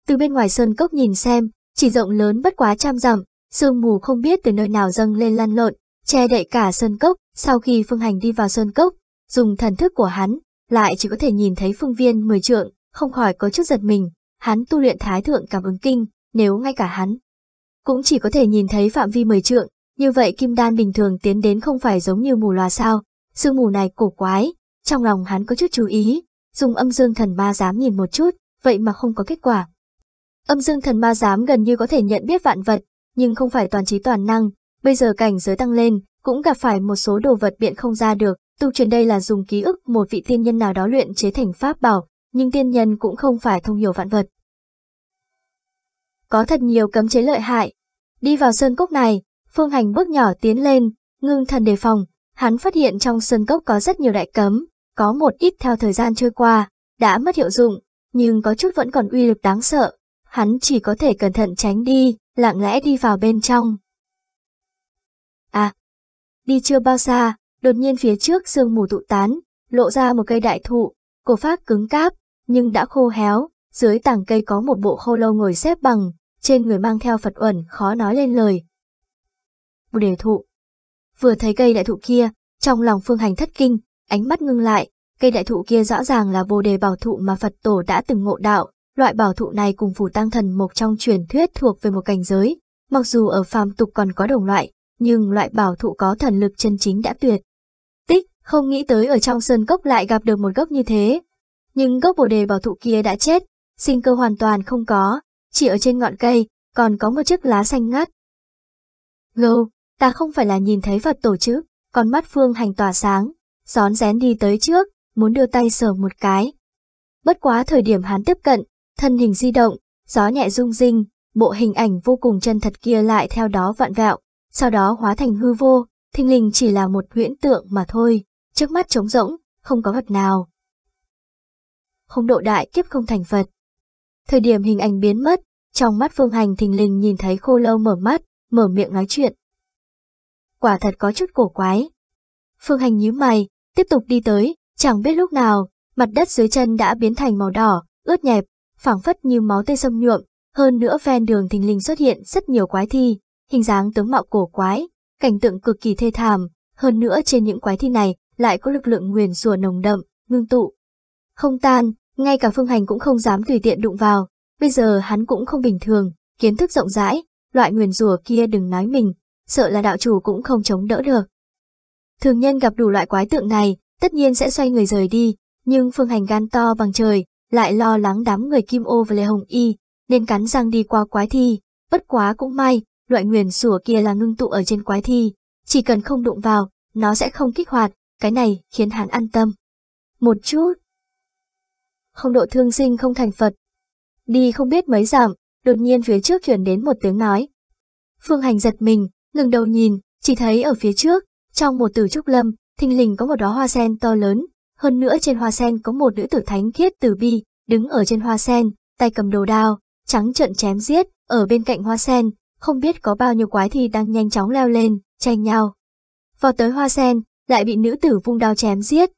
Từ bên ngoài sơn cốc nhìn xem, chỉ rộng lớn bất quá trăm dặm, sương mù không biết từ nơi nào dâng lên lăn lộn, che đậy cả sơn cốc. Sau khi Phương Hành đi vào sơn cốc, dùng thần thức của hắn, lại chỉ có thể nhìn thấy phương viên mười trượng, không khỏi có chút giật mình. Hắn tu luyện thái thượng cảm ứng kinh, nếu ngay cả hắn cũng chỉ có thể nhìn thấy phạm vi mười trượng, như vậy kim đan bình thường tiến đến không phải giống như mù loà sao? Sương mù này cổ quái, trong lòng hắn có chút chú ý, dùng âm dương thần ma dám nhìn một chút, vậy mà không có kết quả. Âm dương thần ma dám gần như có thể nhận biết vạn vật, nhưng không phải toàn trí toàn năng, bây giờ cảnh giới tăng lên, cũng gặp phải một số đồ vật biện không ra được, tu truyền đây là dùng ký ức một vị tiên nhân nào đó luyện chế thành pháp bảo, nhưng tiên nhân cũng không phải thông hiểu vạn vật. Có thật nhiều cấm chế lợi hại. Đi vào sơn cốc này, phương hành bước nhỏ tiến lên, ngưng thần đề phòng, hắn phát hiện trong sơn cốc có rất nhiều đại cấm, có một ít theo thời gian trôi qua, đã mất hiệu dụng, nhưng có chút vẫn còn uy lực đáng sợ. Hắn chỉ có thể cẩn thận tránh đi, lặng lẽ đi vào bên trong. À, đi chưa bao xa, đột nhiên phía trước sương mù tụ tán, lộ ra một cây đại thụ, cổ phát cứng cáp, nhưng đã khô héo, dưới tảng cây có một bộ khô lâu ngồi xếp bằng, trên người mang theo Phật uẩn khó nói lên lời. Bồ đề thụ Vừa thấy cây đại thụ kia, trong lòng phương hành thất kinh, ánh mắt ngưng lại, cây đại thụ kia rõ ràng là bồ đề bảo thụ mà Phật tổ đã từng ngộ đạo, loại bảo thụ này cùng phù tăng thần mộc trong truyền thuyết thuộc về một cảnh giới, mặc dù ở phàm tục còn có đồng loại, nhưng loại bảo thụ có thần lực chân chính đã tuyệt. Tích, không nghĩ tới ở trong sơn cốc lại gặp được một gốc như thế. Nhưng gốc bồ đề bảo thụ kia đã chết, sinh cơ hoàn toàn không có, chỉ ở trên ngọn cây, còn có một chiếc lá xanh ngắt. Gâu, ta không phải là nhìn thấy Phật tổ chứ, còn mắt phương hành tỏa sáng, rón rén đi tới trước, muốn đưa tay sờ một cái. Bất quá thời điểm hắn tiếp cận, thân hình di động, gió nhẹ rung rinh, bộ hình ảnh vô cùng chân thật kia lại theo đó vạn vẹo, sau đó hóa thành hư vô, thình lình chỉ là một huyễn tượng mà thôi, trước mắt trống rỗng, không có vật nào. Không độ đại kiếp không thành Phật. Thời điểm hình ảnh biến mất, trong mắt phương hành thình lình nhìn thấy khô lâu mở mắt, mở miệng nói chuyện. Quả thật có chút cổ quái. Phương hành nhíu mày, Tiếp tục đi tới, chẳng biết lúc nào, mặt đất dưới chân đã biến thành màu đỏ, ướt nhẹp, phảng phất như máu tê sông nhuộm, hơn nữa ven đường thình lình xuất hiện rất nhiều quái thi, hình dáng tướng mạo cổ quái, cảnh tượng cực kỳ thê thảm, hơn nữa trên những quái thi này lại có lực lượng nguyền rủa nồng đậm, ngưng tụ. Không tan, ngay cả phương hành cũng không dám tùy tiện đụng vào, bây giờ hắn cũng không bình thường, kiến thức rộng rãi, loại nguyền rủa kia đừng nói mình, sợ là đạo chủ cũng không chống đỡ được. Thường nhân gặp đủ loại quái tượng này, tất nhiên sẽ xoay người rời đi, nhưng Phương Hành gan to bằng trời, lại lo lắng đám người Kim Ô và Lê Hồng Y, nên cắn răng đi qua quái thi, bất quá cũng may, loại nguyền sủa kia là ngưng tụ ở trên quái thi, chỉ cần không đụng vào, nó sẽ không kích hoạt, cái này khiến hắn an tâm. Một chút. Không độ thương sinh không thành Phật. Đi không biết mấy dặm, đột nhiên phía trước chuyển đến một tiếng nói. Phương Hành giật mình, ngừng đầu nhìn, chỉ thấy ở phía trước, trong một từ trúc lâm, thình lình có một đóa hoa sen to lớn, hơn nữa trên hoa sen có một nữ tử thánh khiết từ bi, đứng ở trên hoa sen, tay cầm đồ đao, trắng trợn chém giết, ở bên cạnh hoa sen, không biết có bao nhiêu quái thì đang nhanh chóng leo lên, tranh nhau. Vào tới hoa sen, lại bị nữ tử vung đao chém giết.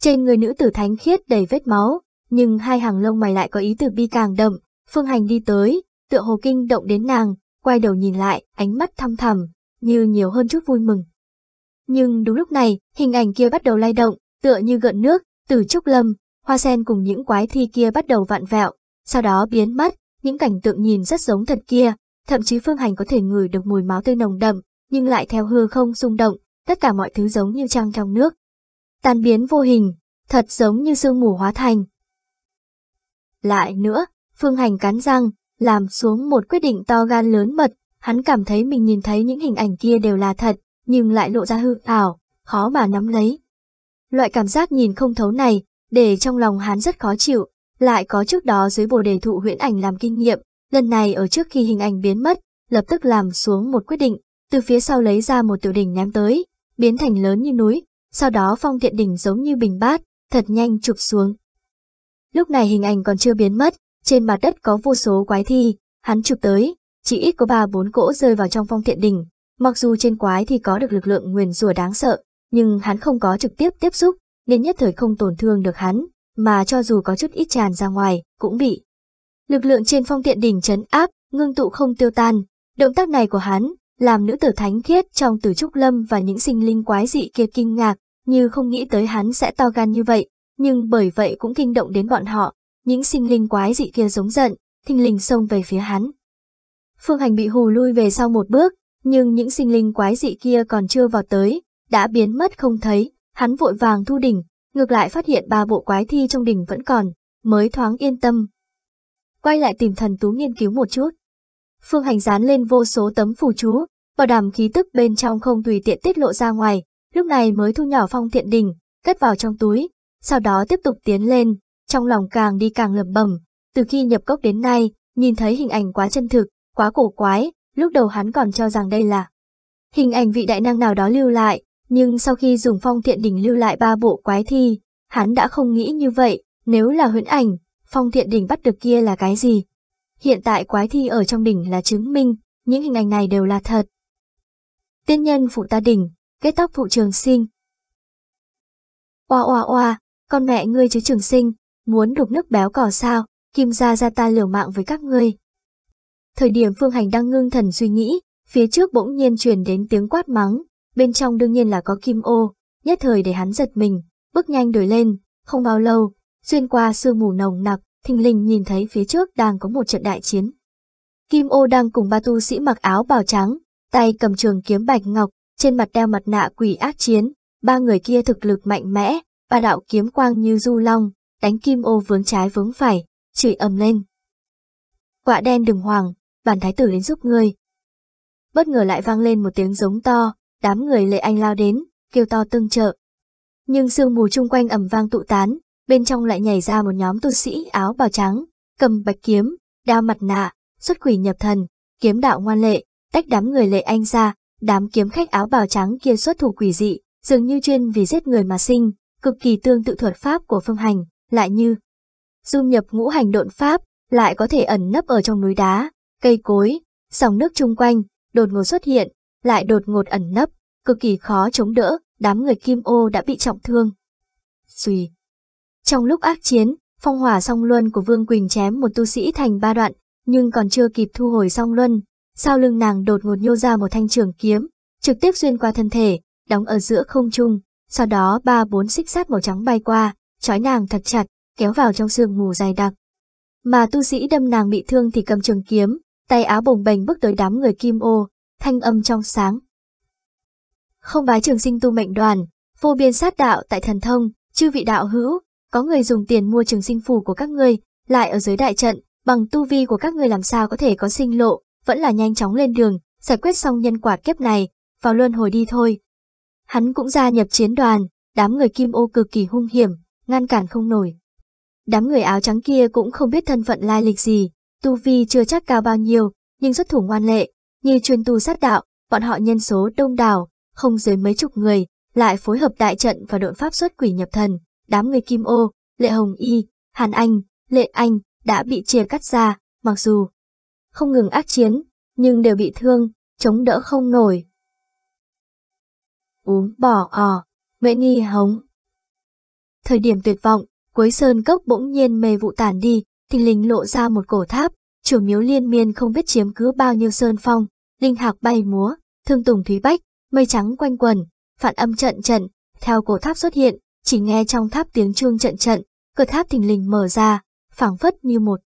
Trên người nữ tử thánh khiết đầy vết máu, nhưng hai hàng lông mày lại có ý tử bi càng đậm, phương hành đi tới, tựa hồ kinh động đến nàng, quay đầu nhìn lại, ánh mắt thăm thầm như nhiều hơn chút vui mừng. Nhưng đúng lúc này, hình ảnh kia bắt đầu lay động, tựa như gợn nước, từ trúc lâm, hoa sen cùng những quái thi kia bắt đầu vạn vẹo, sau đó biến mất, những cảnh tượng nhìn rất giống thật kia, thậm chí phương hành có thể ngửi được mùi máu tươi nồng đậm, nhưng lại theo hư không rung động, tất cả mọi thứ giống như trăng trong nước. Tan biến vô hình, thật giống như sương mù hóa thành. Lại nữa, phương hành cắn răng, làm xuống một quyết định to gan lớn mật, hắn cảm thấy mình nhìn thấy những hình ảnh kia đều là thật, nhưng lại lộ ra hư ảo, khó mà nắm lấy. Loại cảm giác nhìn không thấu này, để trong lòng hắn rất khó chịu, lại có trước đó dưới bồ đề thụ huyễn ảnh làm kinh nghiệm, lần này ở trước khi hình ảnh biến mất, lập tức làm xuống một quyết định, từ phía sau lấy ra một tiểu đỉnh ném tới, biến thành lớn như núi, sau đó phong thiện đỉnh giống như bình bát, thật nhanh chụp xuống. Lúc này hình ảnh còn chưa biến mất, trên mặt đất có vô số quái thi, hắn chụp tới, chỉ ít có ba bốn cỗ rơi vào trong phong thiện đỉnh, Mặc dù trên quái thì có được lực lượng nguyền rủa đáng sợ, nhưng hắn không có trực tiếp tiếp xúc, nên nhất thời không tổn thương được hắn, mà cho dù có chút ít tràn ra ngoài, cũng bị. Lực lượng trên phong tiện đỉnh chấn áp, ngưng tụ không tiêu tan, động tác này của hắn, làm nữ tử thánh khiết trong tử trúc lâm và những sinh linh quái dị kia kinh ngạc, như không nghĩ tới hắn sẽ to gan như vậy, nhưng bởi vậy cũng kinh động đến bọn họ, những sinh linh quái dị kia giống giận, thình lình xông về phía hắn. Phương Hành bị hù lui về sau một bước, nhưng những sinh linh quái dị kia còn chưa vào tới, đã biến mất không thấy, hắn vội vàng thu đỉnh, ngược lại phát hiện ba bộ quái thi trong đỉnh vẫn còn, mới thoáng yên tâm. Quay lại tìm thần tú nghiên cứu một chút. Phương hành dán lên vô số tấm phù chú, bảo đảm khí tức bên trong không tùy tiện tiết lộ ra ngoài, lúc này mới thu nhỏ phong thiện đỉnh, cất vào trong túi, sau đó tiếp tục tiến lên, trong lòng càng đi càng lẩm bầm, từ khi nhập cốc đến nay, nhìn thấy hình ảnh quá chân thực, quá cổ quái, lúc đầu hắn còn cho rằng đây là hình ảnh vị đại năng nào đó lưu lại, nhưng sau khi dùng phong thiện đỉnh lưu lại ba bộ quái thi, hắn đã không nghĩ như vậy, nếu là huyễn ảnh, phong thiện đỉnh bắt được kia là cái gì? Hiện tại quái thi ở trong đỉnh là chứng minh, những hình ảnh này đều là thật. Tiên nhân phụ ta đỉnh, kết tóc phụ trường sinh. Oa oa oa, con mẹ ngươi chứ trường sinh, muốn đục nước béo cỏ sao, kim gia gia ta liều mạng với các ngươi. Thời điểm Phương Hành đang ngưng thần suy nghĩ, phía trước bỗng nhiên truyền đến tiếng quát mắng, bên trong đương nhiên là có kim ô, nhất thời để hắn giật mình, bước nhanh đổi lên, không bao lâu, xuyên qua sương mù nồng nặc, thình lình nhìn thấy phía trước đang có một trận đại chiến. Kim ô đang cùng ba tu sĩ mặc áo bào trắng, tay cầm trường kiếm bạch ngọc, trên mặt đeo mặt nạ quỷ ác chiến, ba người kia thực lực mạnh mẽ, ba đạo kiếm quang như du long, đánh kim ô vướng trái vướng phải, chửi ầm lên. Quạ đen đừng hoàng, bản thái tử đến giúp ngươi. Bất ngờ lại vang lên một tiếng giống to, đám người lệ anh lao đến, kêu to tương trợ. Nhưng sương mù chung quanh ẩm vang tụ tán, bên trong lại nhảy ra một nhóm tu sĩ áo bào trắng, cầm bạch kiếm, đao mặt nạ, xuất quỷ nhập thần, kiếm đạo ngoan lệ, tách đám người lệ anh ra, đám kiếm khách áo bào trắng kia xuất thủ quỷ dị, dường như chuyên vì giết người mà sinh, cực kỳ tương tự thuật pháp của phương hành, lại như dung nhập ngũ hành độn pháp, lại có thể ẩn nấp ở trong núi đá, cây cối, dòng nước chung quanh, đột ngột xuất hiện, lại đột ngột ẩn nấp, cực kỳ khó chống đỡ, đám người kim ô đã bị trọng thương. Xùy. Trong lúc ác chiến, phong hỏa song luân của Vương Quỳnh chém một tu sĩ thành ba đoạn, nhưng còn chưa kịp thu hồi song luân, sau lưng nàng đột ngột nhô ra một thanh trường kiếm, trực tiếp xuyên qua thân thể, đóng ở giữa không trung, sau đó ba bốn xích sát màu trắng bay qua, trói nàng thật chặt, kéo vào trong sương mù dày đặc. Mà tu sĩ đâm nàng bị thương thì cầm trường kiếm, tay áo bồng bềnh bước tới đám người kim ô, thanh âm trong sáng. Không bái trường sinh tu mệnh đoàn, vô biên sát đạo tại thần thông, chư vị đạo hữu, có người dùng tiền mua trường sinh phù của các người lại ở dưới đại trận, bằng tu vi của các người làm sao có thể có sinh lộ, vẫn là nhanh chóng lên đường, giải quyết xong nhân quả kiếp này, vào luân hồi đi thôi. Hắn cũng gia nhập chiến đoàn, đám người kim ô cực kỳ hung hiểm, ngăn cản không nổi. Đám người áo trắng kia cũng không biết thân phận lai lịch gì, Tu vi chưa chắc cao bao nhiêu, nhưng xuất thủ ngoan lệ, như chuyên tu sát đạo, bọn họ nhân số đông đảo, không dưới mấy chục người, lại phối hợp đại trận và đội pháp xuất quỷ nhập thần, đám người Kim Ô, Lệ Hồng Y, Hàn Anh, Lệ Anh đã bị chia cắt ra, mặc dù không ngừng ác chiến, nhưng đều bị thương, chống đỡ không nổi. Uống bỏ ò, mễ ni hống. Thời điểm tuyệt vọng, cuối sơn cốc bỗng nhiên mê vụ tản đi, thình lình lộ ra một cổ tháp, chùa miếu liên miên không biết chiếm cứ bao nhiêu sơn phong, linh hạc bay múa, thương tùng thúy bách, mây trắng quanh quần, phản âm trận trận, theo cổ tháp xuất hiện, chỉ nghe trong tháp tiếng chuông trận trận, cửa tháp thình lình mở ra, phảng phất như một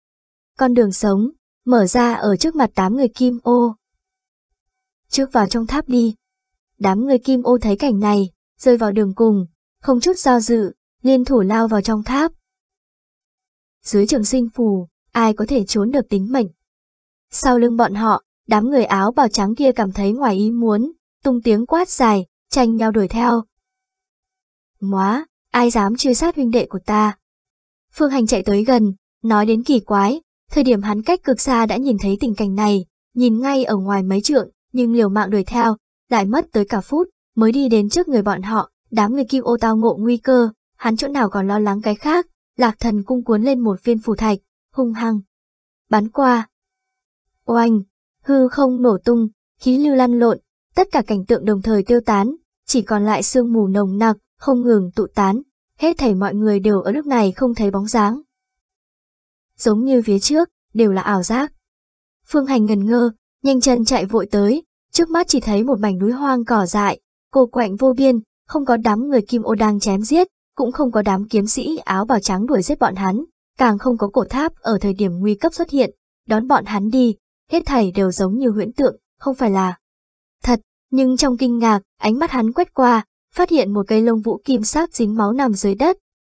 con đường sống, mở ra ở trước mặt tám người kim ô. Trước vào trong tháp đi. Đám người kim ô thấy cảnh này, rơi vào đường cùng, không chút do dự, liên thủ lao vào trong tháp dưới trường sinh phù, ai có thể trốn được tính mệnh. Sau lưng bọn họ, đám người áo bào trắng kia cảm thấy ngoài ý muốn, tung tiếng quát dài, tranh nhau đuổi theo. Móa, ai dám chia sát huynh đệ của ta? Phương Hành chạy tới gần, nói đến kỳ quái, thời điểm hắn cách cực xa đã nhìn thấy tình cảnh này, nhìn ngay ở ngoài mấy trượng, nhưng liều mạng đuổi theo, lại mất tới cả phút, mới đi đến trước người bọn họ, đám người kim ô tao ngộ nguy cơ, hắn chỗ nào còn lo lắng cái khác, Lạc thần cung cuốn lên một viên phù thạch, hung hăng. Bắn qua. Oanh, hư không nổ tung, khí lưu lan lộn, tất cả cảnh tượng đồng thời tiêu tán, chỉ còn lại sương mù nồng nặc, không ngừng tụ tán, hết thảy mọi người đều ở lúc này không thấy bóng dáng. Giống như phía trước, đều là ảo giác. Phương Hành ngần ngơ, nhanh chân chạy vội tới, trước mắt chỉ thấy một mảnh núi hoang cỏ dại, cô quạnh vô biên, không có đám người kim ô đang chém giết, cũng không có đám kiếm sĩ áo bào trắng đuổi giết bọn hắn, càng không có cổ tháp ở thời điểm nguy cấp xuất hiện, đón bọn hắn đi, hết thảy đều giống như huyễn tượng, không phải là thật, nhưng trong kinh ngạc, ánh mắt hắn quét qua, phát hiện một cây lông vũ kim sắc dính máu nằm dưới đất,